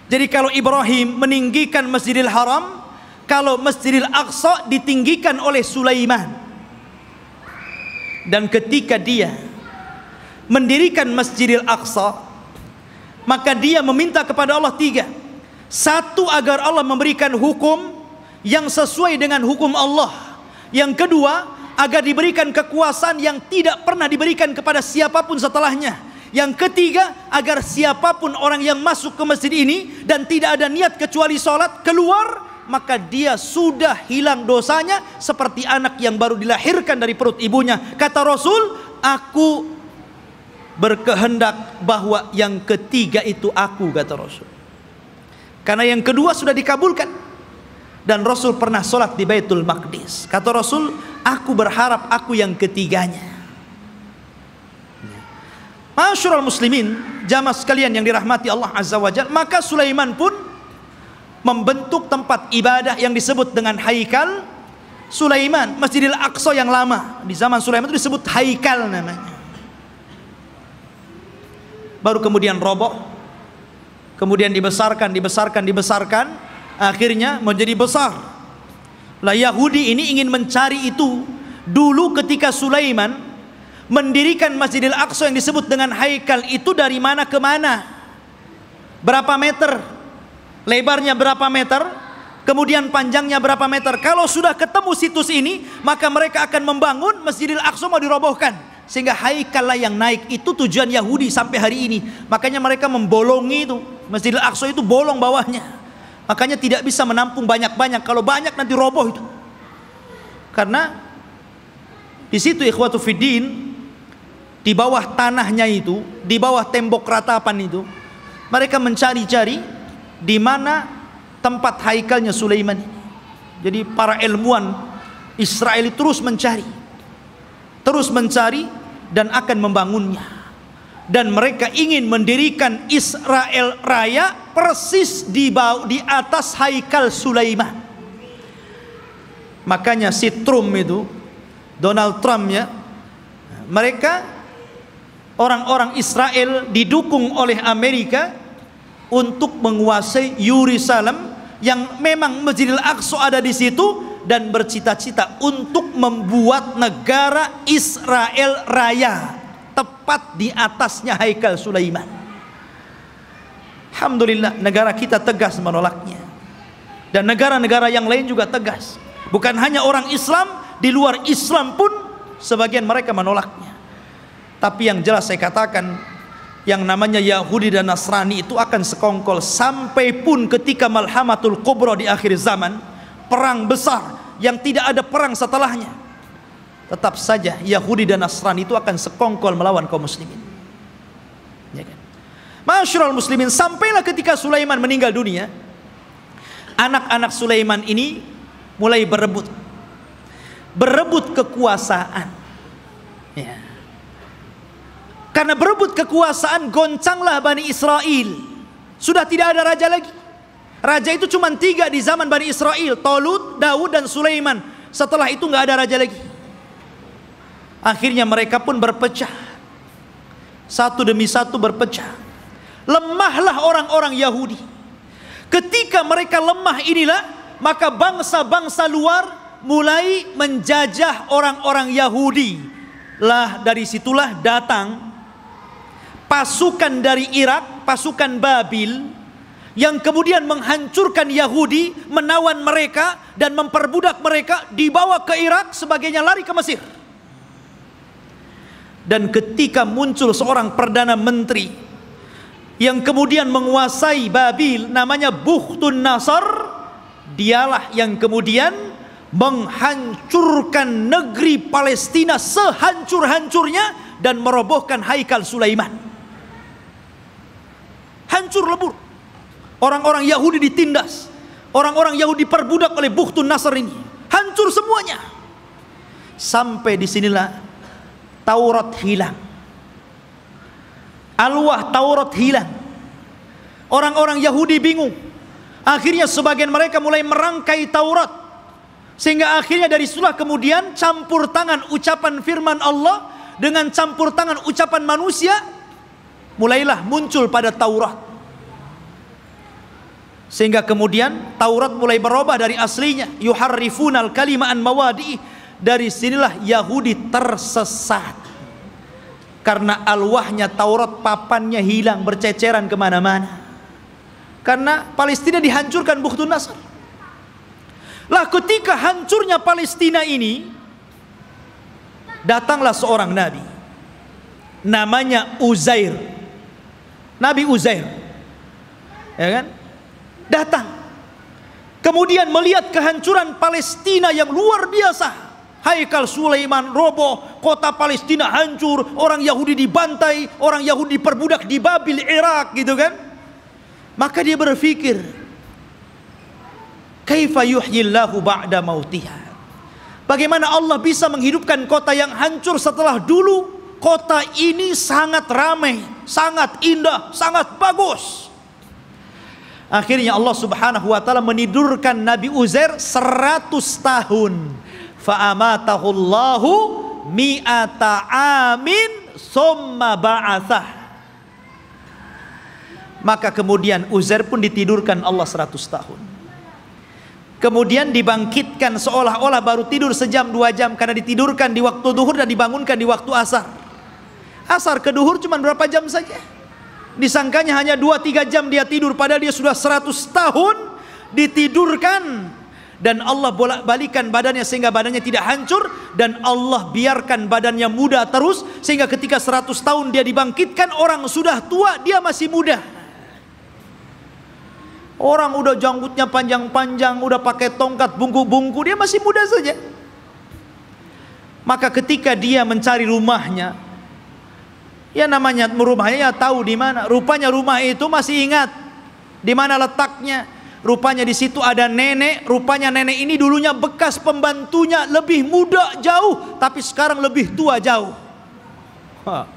Jadi kalau Ibrahim meninggikan Masjidil Haram, kalau Masjidil Aqsa ditinggikan oleh Sulaiman. Dan ketika dia mendirikan Masjidil Aqsa, maka dia meminta kepada Allah tiga. Satu agar Allah memberikan hukum yang sesuai dengan hukum Allah. Yang kedua, agar diberikan kekuasaan yang tidak pernah diberikan kepada siapapun setelahnya. Yang ketiga, agar siapapun orang yang masuk ke masjid ini dan tidak ada niat kecuali sholat keluar, maka dia sudah hilang dosanya seperti anak yang baru dilahirkan dari perut ibunya. Kata Rasul, aku berkehendak bahwa yang ketiga itu aku kata Rasul. Karena yang kedua sudah dikabulkan dan Rasul pernah sholat di Baitul Maqdis. Kata Rasul, aku berharap aku yang ketiganya. Masyurul muslimin, jamaah sekalian yang dirahmati Allah Azza wa Jal, maka Sulaiman pun membentuk tempat ibadah yang disebut dengan Haikal Sulaiman, Masjidil Aqsa yang lama. Di zaman Sulaiman itu disebut Haikal namanya baru kemudian roboh, kemudian dibesarkan, dibesarkan, dibesarkan, akhirnya menjadi besar. Lah Yahudi ini ingin mencari itu dulu ketika Sulaiman mendirikan Masjidil Aqsa yang disebut dengan Haikal itu dari mana ke mana? Berapa meter? Lebarnya berapa meter? Kemudian panjangnya berapa meter? Kalau sudah ketemu situs ini, maka mereka akan membangun Masjidil Aqsa mau dirobohkan sehingga Haikal lah yang naik itu tujuan Yahudi sampai hari ini. Makanya mereka membolongi itu. Masjidil Aqsa itu bolong bawahnya. Makanya tidak bisa menampung banyak-banyak. Kalau banyak nanti roboh itu. Karena di situ ikhwatu fiddin di bawah tanahnya itu, di bawah tembok ratapan itu, mereka mencari-cari di mana tempat haikalnya Sulaiman. Jadi para ilmuwan Israel terus mencari terus mencari dan akan membangunnya dan mereka ingin mendirikan Israel Raya persis di bawah di atas Haikal Sulaiman. Makanya si Trump itu Donald Trump ya mereka orang-orang Israel didukung oleh Amerika untuk menguasai Yerusalem yang memang Masjidil Aqsa ada di situ dan bercita-cita untuk membuat negara Israel raya tepat di atasnya Haikal Sulaiman. Alhamdulillah negara kita tegas menolaknya. Dan negara-negara yang lain juga tegas. Bukan hanya orang Islam, di luar Islam pun sebagian mereka menolaknya. Tapi yang jelas saya katakan, yang namanya Yahudi dan Nasrani itu akan sekongkol sampai pun ketika malhamatul kubro di akhir zaman, perang besar yang tidak ada perang setelahnya. Tetap saja Yahudi dan Nasrani itu akan sekongkol melawan kaum muslimin. Ya kan? Masyurul muslimin sampailah ketika Sulaiman meninggal dunia, anak-anak Sulaiman ini mulai berebut. Berebut kekuasaan. Ya. Karena berebut kekuasaan goncanglah Bani Israel. Sudah tidak ada raja lagi Raja itu cuma tiga di zaman Bani Israel. Tolut, Daud, dan Sulaiman. Setelah itu nggak ada raja lagi. Akhirnya mereka pun berpecah. Satu demi satu berpecah. Lemahlah orang-orang Yahudi. Ketika mereka lemah inilah, maka bangsa-bangsa luar mulai menjajah orang-orang Yahudi. Lah dari situlah datang pasukan dari Irak, pasukan Babil yang kemudian menghancurkan Yahudi, menawan mereka dan memperbudak mereka dibawa ke Irak sebagainya lari ke Mesir. Dan ketika muncul seorang perdana menteri yang kemudian menguasai Babil namanya Buhtun Nasar, dialah yang kemudian menghancurkan negeri Palestina sehancur-hancurnya dan merobohkan Haikal Sulaiman. Hancur lebur Orang-orang Yahudi ditindas. Orang-orang Yahudi perbudak oleh Buhtun Nasr ini. Hancur semuanya. Sampai disinilah Taurat hilang. Alwah Taurat hilang. Orang-orang Yahudi bingung. Akhirnya sebagian mereka mulai merangkai Taurat. Sehingga akhirnya dari sulah kemudian campur tangan ucapan firman Allah dengan campur tangan ucapan manusia mulailah muncul pada Taurat. Sehingga kemudian Taurat mulai berubah dari aslinya. al kalimaan mawadi. Dari sinilah Yahudi tersesat. Karena alwahnya Taurat papannya hilang berceceran kemana-mana. Karena Palestina dihancurkan Bukhtun Nasr. Lah ketika hancurnya Palestina ini datanglah seorang nabi namanya Uzair. Nabi Uzair. Ya kan? datang. Kemudian melihat kehancuran Palestina yang luar biasa. Haikal Sulaiman roboh, kota Palestina hancur, orang Yahudi dibantai, orang Yahudi perbudak di Babil, Irak gitu kan. Maka dia berpikir, kaifa yuhyillahu ba'da mautiha. Bagaimana Allah bisa menghidupkan kota yang hancur setelah dulu kota ini sangat ramai, sangat indah, sangat bagus. Akhirnya Allah Subhanahu wa taala menidurkan Nabi Uzair 100 tahun. Fa'amatahu Allahu mi'ata amin summa ba'athah. Maka kemudian Uzair pun ditidurkan Allah 100 tahun. Kemudian dibangkitkan seolah-olah baru tidur sejam dua jam karena ditidurkan di waktu duhur dan dibangunkan di waktu asar. Asar ke duhur cuma berapa jam saja? Disangkanya hanya 2-3 jam dia tidur padahal dia sudah 100 tahun ditidurkan dan Allah bolak-balikan badannya sehingga badannya tidak hancur dan Allah biarkan badannya muda terus sehingga ketika 100 tahun dia dibangkitkan orang sudah tua dia masih muda. Orang udah janggutnya panjang-panjang, udah pakai tongkat bungku-bungku, dia masih muda saja. Maka ketika dia mencari rumahnya, Ya namanya rumahnya ya tahu di mana. Rupanya rumah itu masih ingat di mana letaknya. Rupanya di situ ada nenek, rupanya nenek ini dulunya bekas pembantunya lebih muda jauh, tapi sekarang lebih tua jauh. Ha.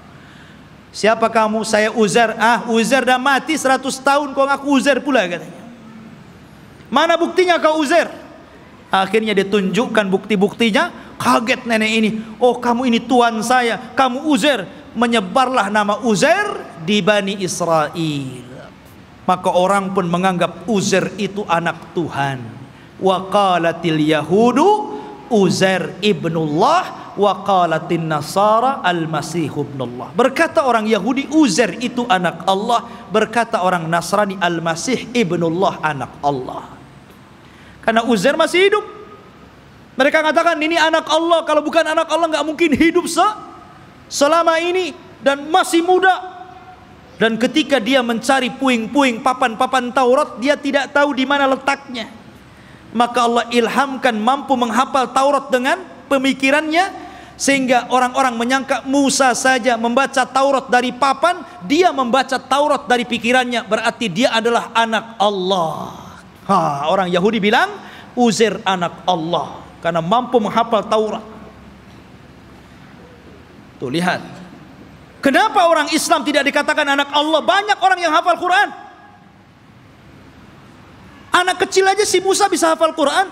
Siapa kamu? Saya Uzer. Ah, Uzer dah mati 100 tahun kau ngaku Uzer pula katanya. Mana buktinya kau Uzer? Akhirnya ditunjukkan bukti-buktinya, kaget nenek ini. Oh, kamu ini tuan saya, kamu Uzer menyebarlah nama Uzair di Bani Israel maka orang pun menganggap Uzair itu anak Tuhan wa qalatil yahudu Uzair ibnullah wa qalatin nasara al-masih ibnullah berkata orang Yahudi Uzair itu anak Allah berkata orang Nasrani al-masih ibnullah anak Allah karena Uzair masih hidup mereka katakan ini anak Allah kalau bukan anak Allah nggak mungkin hidup se selama ini dan masih muda dan ketika dia mencari puing-puing papan-papan Taurat dia tidak tahu di mana letaknya maka Allah ilhamkan mampu menghafal Taurat dengan pemikirannya sehingga orang-orang menyangka Musa saja membaca Taurat dari papan dia membaca Taurat dari pikirannya berarti dia adalah anak Allah ha, orang Yahudi bilang Uzir anak Allah karena mampu menghafal Taurat Tuh lihat. Kenapa orang Islam tidak dikatakan anak Allah? Banyak orang yang hafal Quran. Anak kecil aja si Musa bisa hafal Quran.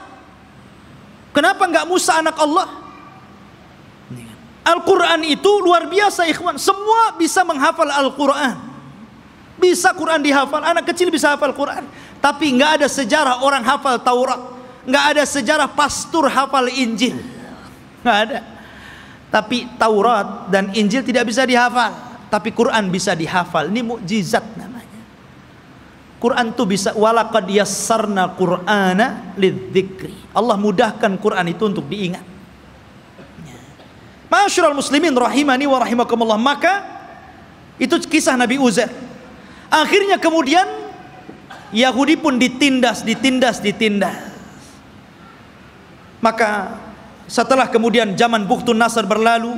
Kenapa nggak Musa anak Allah? Al-Quran itu luar biasa ikhwan. Semua bisa menghafal Al-Quran. Bisa Quran dihafal, anak kecil bisa hafal Quran. Tapi nggak ada sejarah orang hafal Taurat. Nggak ada sejarah pastur hafal Injil. Nggak ada. Tapi Taurat dan Injil tidak bisa dihafal, tapi Quran bisa dihafal. Ini mukjizat namanya. Quran tuh bisa walaqad yassarna Qur'ana lidzikri. Allah mudahkan Quran itu untuk diingat. Ya. Masyurul muslimin rahimani wa rahimakumullah. Maka itu kisah Nabi Uzair. Akhirnya kemudian Yahudi pun ditindas, ditindas, ditindas. Maka setelah kemudian zaman Bukhtun Nasr berlalu,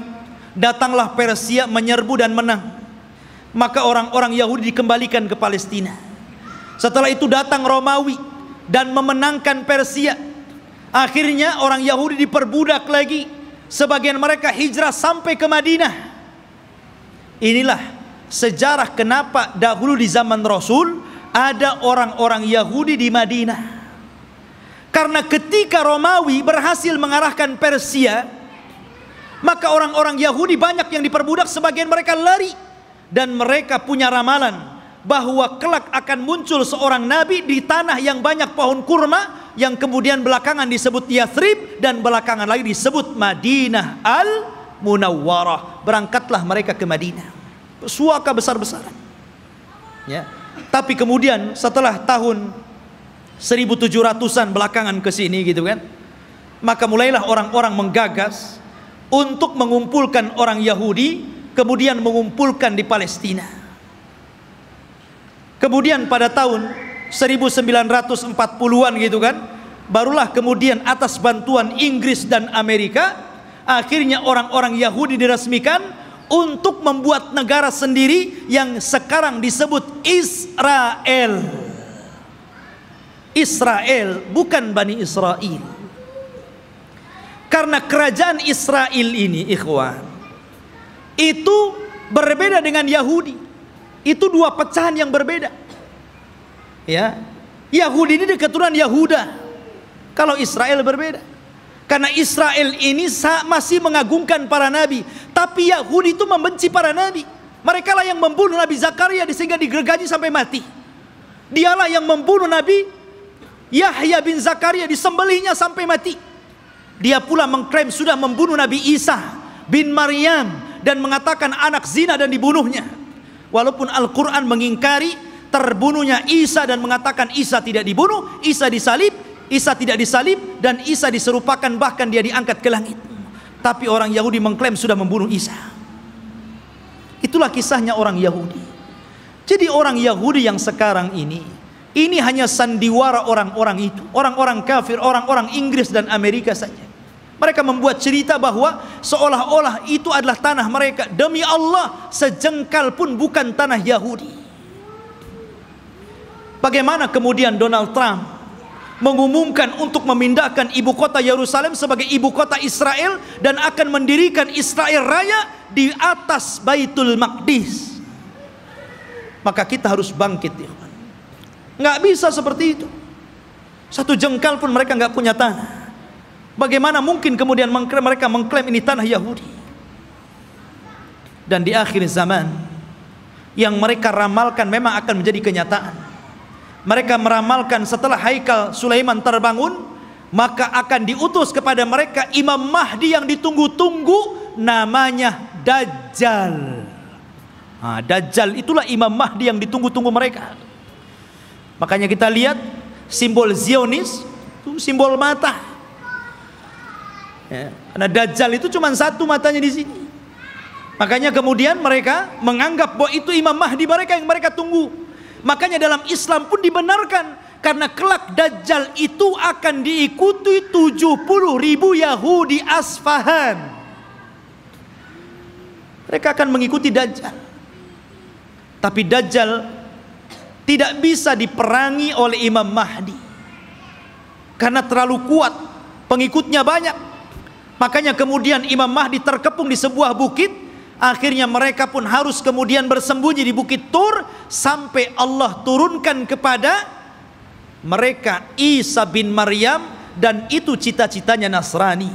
datanglah Persia menyerbu dan menang. Maka orang-orang Yahudi dikembalikan ke Palestina. Setelah itu datang Romawi dan memenangkan Persia. Akhirnya orang Yahudi diperbudak lagi. Sebagian mereka hijrah sampai ke Madinah. Inilah sejarah kenapa dahulu di zaman Rasul ada orang-orang Yahudi di Madinah karena ketika Romawi berhasil mengarahkan Persia, maka orang-orang Yahudi banyak yang diperbudak, sebagian mereka lari dan mereka punya ramalan bahwa kelak akan muncul seorang nabi di tanah yang banyak pohon kurma yang kemudian belakangan disebut Yathrib dan belakangan lagi disebut Madinah al Munawwarah. Berangkatlah mereka ke Madinah. Suaka besar-besaran. Ya. Tapi kemudian setelah tahun 1700-an belakangan ke sini gitu kan. Maka mulailah orang-orang menggagas untuk mengumpulkan orang Yahudi kemudian mengumpulkan di Palestina. Kemudian pada tahun 1940-an gitu kan, barulah kemudian atas bantuan Inggris dan Amerika akhirnya orang-orang Yahudi diresmikan untuk membuat negara sendiri yang sekarang disebut Israel. Israel bukan Bani Israel karena kerajaan Israel ini ikhwan itu berbeda dengan Yahudi itu dua pecahan yang berbeda ya Yahudi ini keturunan Yahuda kalau Israel berbeda karena Israel ini masih mengagungkan para nabi tapi Yahudi itu membenci para nabi mereka lah yang membunuh Nabi Zakaria sehingga digergaji sampai mati dialah yang membunuh Nabi Yahya bin Zakaria disembelihnya sampai mati. Dia pula mengklaim sudah membunuh Nabi Isa bin Maryam dan mengatakan anak zina dan dibunuhnya. Walaupun Al-Quran mengingkari terbunuhnya Isa dan mengatakan Isa tidak dibunuh, Isa disalib, Isa tidak disalib dan Isa diserupakan bahkan dia diangkat ke langit. Tapi orang Yahudi mengklaim sudah membunuh Isa. Itulah kisahnya orang Yahudi. Jadi orang Yahudi yang sekarang ini ini hanya sandiwara orang-orang itu, orang-orang kafir, orang-orang Inggris dan Amerika saja. Mereka membuat cerita bahwa seolah-olah itu adalah tanah mereka. Demi Allah, sejengkal pun bukan tanah Yahudi. Bagaimana kemudian Donald Trump mengumumkan untuk memindahkan ibu kota Yerusalem sebagai ibu kota Israel dan akan mendirikan Israel Raya di atas Baitul Maqdis. Maka kita harus bangkit, ya. Nggak bisa seperti itu. Satu jengkal pun mereka nggak punya tanah. Bagaimana mungkin kemudian mereka mengklaim ini tanah Yahudi? Dan di akhir zaman yang mereka ramalkan memang akan menjadi kenyataan. Mereka meramalkan setelah Haikal Sulaiman terbangun, maka akan diutus kepada mereka Imam Mahdi yang ditunggu-tunggu namanya Dajjal. Nah, Dajjal itulah Imam Mahdi yang ditunggu-tunggu mereka. Makanya kita lihat simbol Zionis itu simbol mata. Ya, karena Dajjal itu cuma satu matanya di sini. Makanya kemudian mereka menganggap bahwa itu Imam Mahdi mereka yang mereka tunggu. Makanya dalam Islam pun dibenarkan karena kelak Dajjal itu akan diikuti 70 ribu Yahudi Asfahan. Mereka akan mengikuti Dajjal. Tapi Dajjal tidak bisa diperangi oleh Imam Mahdi karena terlalu kuat pengikutnya banyak makanya kemudian Imam Mahdi terkepung di sebuah bukit akhirnya mereka pun harus kemudian bersembunyi di bukit Tur sampai Allah turunkan kepada mereka Isa bin Maryam dan itu cita-citanya Nasrani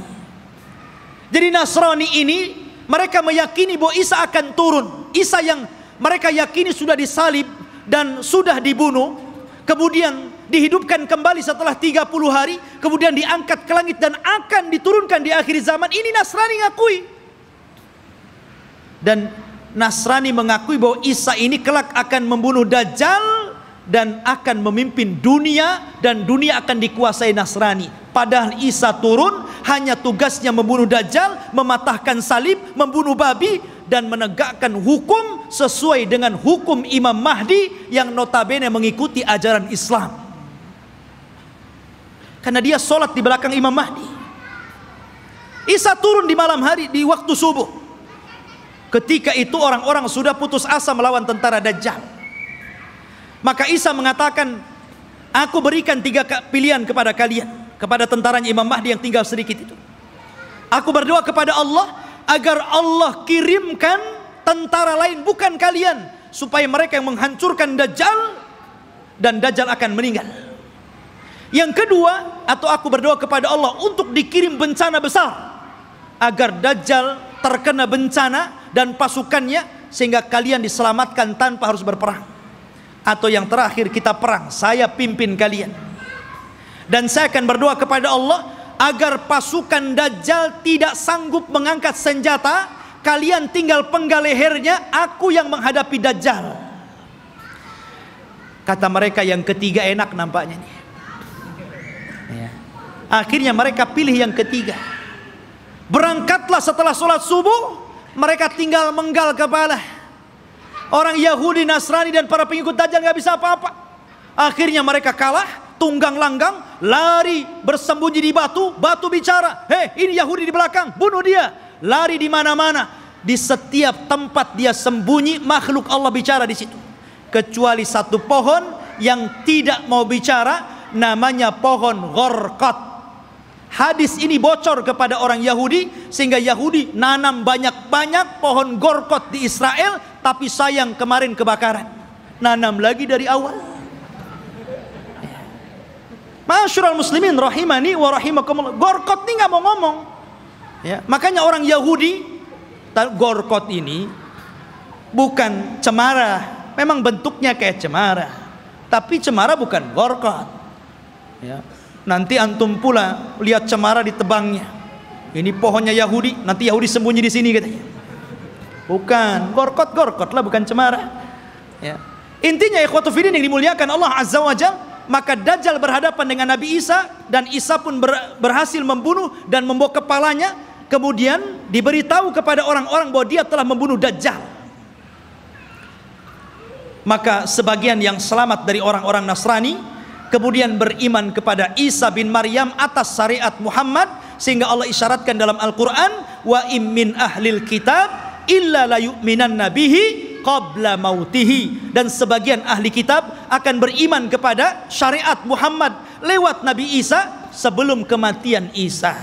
jadi Nasrani ini mereka meyakini bahwa Isa akan turun Isa yang mereka yakini sudah disalib dan sudah dibunuh, kemudian dihidupkan kembali setelah 30 hari, kemudian diangkat ke langit dan akan diturunkan di akhir zaman. Ini Nasrani ngakui. Dan Nasrani mengakui bahwa Isa ini kelak akan membunuh Dajjal dan akan memimpin dunia dan dunia akan dikuasai Nasrani. Padahal Isa turun hanya tugasnya membunuh Dajjal, mematahkan salib, membunuh babi dan menegakkan hukum sesuai dengan hukum Imam Mahdi yang notabene mengikuti ajaran Islam. Karena dia sholat di belakang Imam Mahdi. Isa turun di malam hari di waktu subuh. Ketika itu orang-orang sudah putus asa melawan tentara Dajjal. Maka Isa mengatakan, aku berikan tiga pilihan kepada kalian, kepada tentaranya Imam Mahdi yang tinggal sedikit itu. Aku berdoa kepada Allah agar Allah kirimkan tentara lain bukan kalian supaya mereka yang menghancurkan dajjal dan dajjal akan meninggal. Yang kedua, atau aku berdoa kepada Allah untuk dikirim bencana besar agar dajjal terkena bencana dan pasukannya sehingga kalian diselamatkan tanpa harus berperang. Atau yang terakhir kita perang, saya pimpin kalian. Dan saya akan berdoa kepada Allah agar pasukan Dajjal tidak sanggup mengangkat senjata, kalian tinggal penggal lehernya, aku yang menghadapi Dajjal. Kata mereka yang ketiga enak nampaknya nih. Ya. Akhirnya mereka pilih yang ketiga. Berangkatlah setelah sholat subuh, mereka tinggal menggal kepala. Orang Yahudi, Nasrani dan para pengikut Dajjal nggak bisa apa-apa. Akhirnya mereka kalah, tunggang langgang, lari bersembunyi di batu, batu bicara, "Hei, ini Yahudi di belakang, bunuh dia." Lari di mana-mana. Di setiap tempat dia sembunyi, makhluk Allah bicara di situ. Kecuali satu pohon yang tidak mau bicara, namanya pohon Gorkot. Hadis ini bocor kepada orang Yahudi sehingga Yahudi nanam banyak-banyak pohon gorkot di Israel tapi sayang kemarin kebakaran. Nanam lagi dari awal. Masyurul muslimin rahimani wa rahimakumullah. Gorkot ini nggak mau ngomong. Ya, makanya orang Yahudi gorkot ini bukan cemara. Memang bentuknya kayak cemara. Tapi cemara bukan gorkot. Ya. Nanti antum pula lihat cemara di tebangnya. Ini pohonnya Yahudi, nanti Yahudi sembunyi di sini katanya. Bukan, gorkot gorkot lah bukan cemara. Ya. Intinya ikhwatu fidin yang dimuliakan Allah Azza wa Jalla maka Dajjal berhadapan dengan Nabi Isa dan Isa pun ber, berhasil membunuh dan membawa kepalanya kemudian diberitahu kepada orang-orang bahwa dia telah membunuh Dajjal maka sebagian yang selamat dari orang-orang Nasrani kemudian beriman kepada Isa bin Maryam atas syariat Muhammad sehingga Allah isyaratkan dalam Al-Qur'an wa immin ahlil kitab illa layu'minan nabihi qabla mautihi dan sebagian ahli kitab akan beriman kepada syariat Muhammad lewat Nabi Isa sebelum kematian Isa.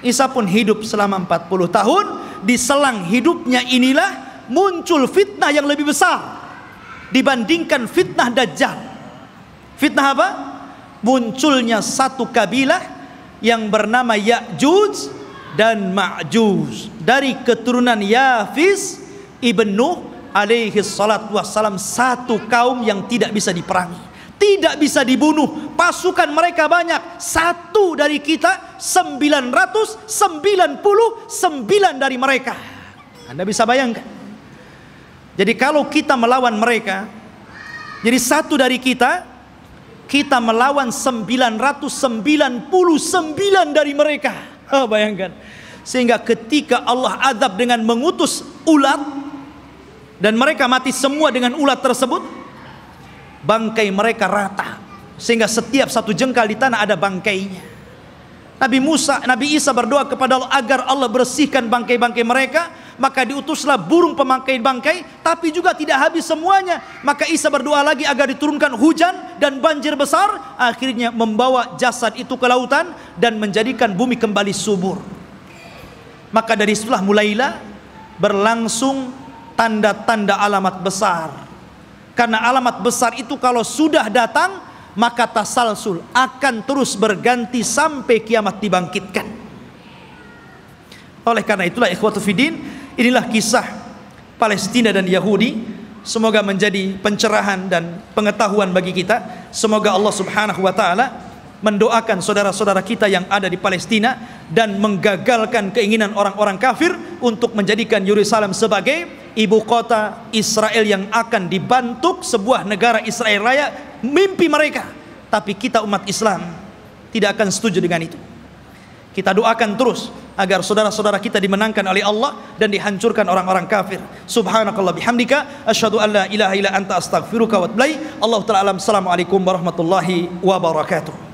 Isa pun hidup selama 40 tahun, di selang hidupnya inilah muncul fitnah yang lebih besar dibandingkan fitnah Dajjal. Fitnah apa? Munculnya satu kabilah yang bernama Ya'juj dan Ma'juj dari keturunan Yafis ibn Nuh alaihi salatu wassalam satu kaum yang tidak bisa diperangi tidak bisa dibunuh pasukan mereka banyak satu dari kita 999 dari mereka Anda bisa bayangkan jadi kalau kita melawan mereka jadi satu dari kita kita melawan 999 dari mereka oh, bayangkan sehingga ketika Allah adab dengan mengutus ulat dan mereka mati semua dengan ulat tersebut bangkai mereka rata sehingga setiap satu jengkal di tanah ada bangkainya Nabi Musa, Nabi Isa berdoa kepada Allah agar Allah bersihkan bangkai-bangkai mereka maka diutuslah burung pemangkai bangkai tapi juga tidak habis semuanya maka Isa berdoa lagi agar diturunkan hujan dan banjir besar akhirnya membawa jasad itu ke lautan dan menjadikan bumi kembali subur maka dari setelah mulailah berlangsung tanda-tanda alamat besar. Karena alamat besar itu kalau sudah datang, maka tasalsul akan terus berganti sampai kiamat dibangkitkan. Oleh karena itulah ikhwatu fidin, inilah kisah Palestina dan Yahudi. Semoga menjadi pencerahan dan pengetahuan bagi kita. Semoga Allah Subhanahu wa taala mendoakan saudara-saudara kita yang ada di Palestina dan menggagalkan keinginan orang-orang kafir untuk menjadikan Yerusalem sebagai ibu kota Israel yang akan dibantuk sebuah negara Israel Raya mimpi mereka tapi kita umat Islam tidak akan setuju dengan itu kita doakan terus agar saudara-saudara kita dimenangkan oleh Allah dan dihancurkan orang-orang kafir. Subhanakallah bihamdika asyhadu an la ilaha illa anta astaghfiruka wa atubu Allah taala Assalamualaikum warahmatullahi wabarakatuh.